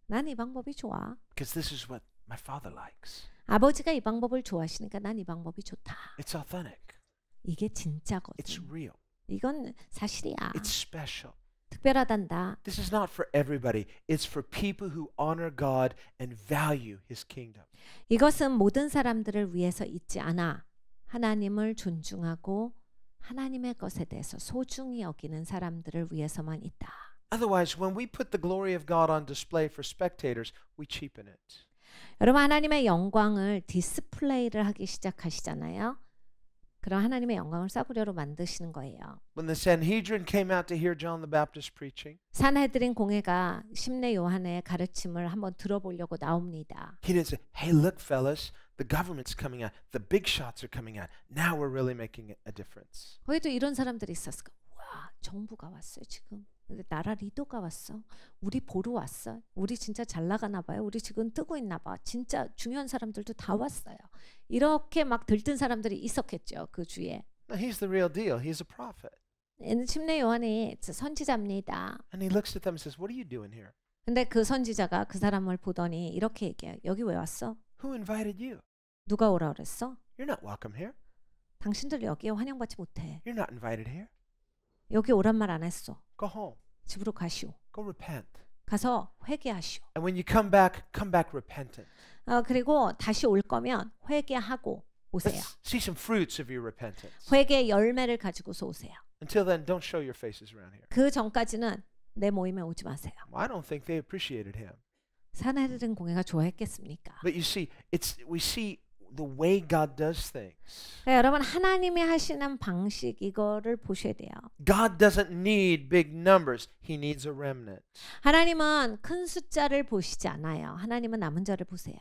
난이 방법이 좋아.
Because this is what my father likes.
아버지가 이 방법을 좋아하시니까 난 이 방법이 좋다. It's authentic. 이게 진짜거든. It's real. 이건 사실이야.
It's special.
특별하단다.
This is not for everybody. It's for people who honor God and value his kingdom.
이것은 모든 사람들을 위해서 있지 않아. 하나님을 존중하고 하나님의 것에 대해서 소중히 여기는 사람들을 위해서만 있다.
Otherwise, when we put the glory of God on display for spectators, we cheapen it.
여러분 하나님의 영광을 디스플레이를 하기 시작하시잖아요. 그런 하나님의 영광을 쏴보려로 만드시는 거예요.
When the Sanhedrin came out to hear John the Baptist preaching,
산헤드린 공회가 심내 요한의 가르침을 한번 들어보려고 나옵니다.
he didn't say, "Hey, look, fellas, the government's coming out, the big shots are coming out. Now we're really making a difference."
거기도 이런 사람들이 있었을 거야. 와, 정부가 왔어요 지금. 나라 리더가 왔어. 우리 보러 왔어. 우리 진짜 잘 나가나 봐요. 우리 지금 뜨고 있나 봐. 진짜 중요한 사람들도 다 왔어요. 이렇게 막 들뜬 사람들이 있었겠죠. 그 주에.
Now he's the real deal. He's a prophet.
침례 요한이 선지자입니다.
And he looks at them and says, "What are you doing here?"
근데 그 선지자가 그 사람을 보더니 이렇게 얘기해요. 여기 왜 왔어?
Who invited you?
누가 오라 그랬어?
You're not welcome here.
당신들 여기에 환영받지 못해.
You're not invited here.
여기 오란 말안 했어. Go home. 집으로 가시오. Go repent. 가서 회개하시오. And when you come
back, come back repentant.
어, 그리고 다시 올 거면 회개하고
오세요. Let's see some fruits of your repentance.
회개 열매를 가지고서 오세요.
Until then, don't show your faces around here.
그 전까지는 내 모임에 오지 마세요.
I don't think they appreciated him. 사나들은 공예가 좋아했겠습니까? But you see, it's we see the way God does things.
네, 여러분 하나님이 하시는 방식 이거를 보셔야 돼요.
God doesn't need big numbers. He needs a remnant.
하나님은 큰 숫자를 보시지
않아요. 하나님은 남은 자를 보세요.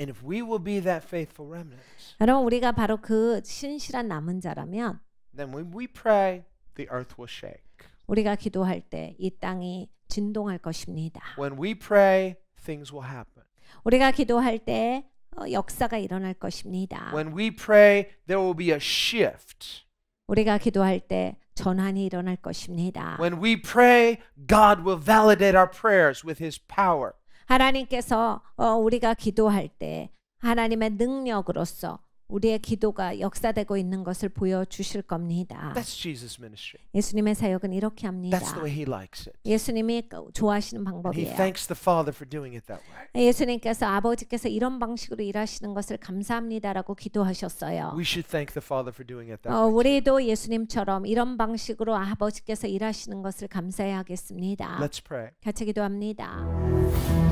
And if we will be that faithful remnants.
여러분 우리가 바로 그 신실한 남은 자라면
then when we pray the earth will shake.
우리가 기도할 때 이 땅이 진동할 것입니다.
When we pray things will happen.
우리가 기도할 때 역사가 일어날 것입니다.
When we pray, there will be a shift.
우리가 기도할 때 전환이 일어날
것입니다. When we pray, God will validate our prayers with his power.
하나님께서 어, 우리가 기도할 때 하나님의 능력으로서 우리의 기도가 역사되고 있는 것을 보여 주실 겁니다. That's
Jesus ministry.
예수님의 사역은 이렇게 합니다. That's the way
he likes it.
예수님이 좋아하시는 방법이에요. He thanks
the Father for doing it that
way. 예수님께서 아버지께서 이런 방식으로 일하시는 것을 감사합니다라고 기도하셨어요.
We should thank the Father for doing it that 어, way.
우리도 예수님처럼 이런 방식으로 아버지께서 일하시는 것을 감사해야 겠습니다 Let's pray. 같이 기도합니다.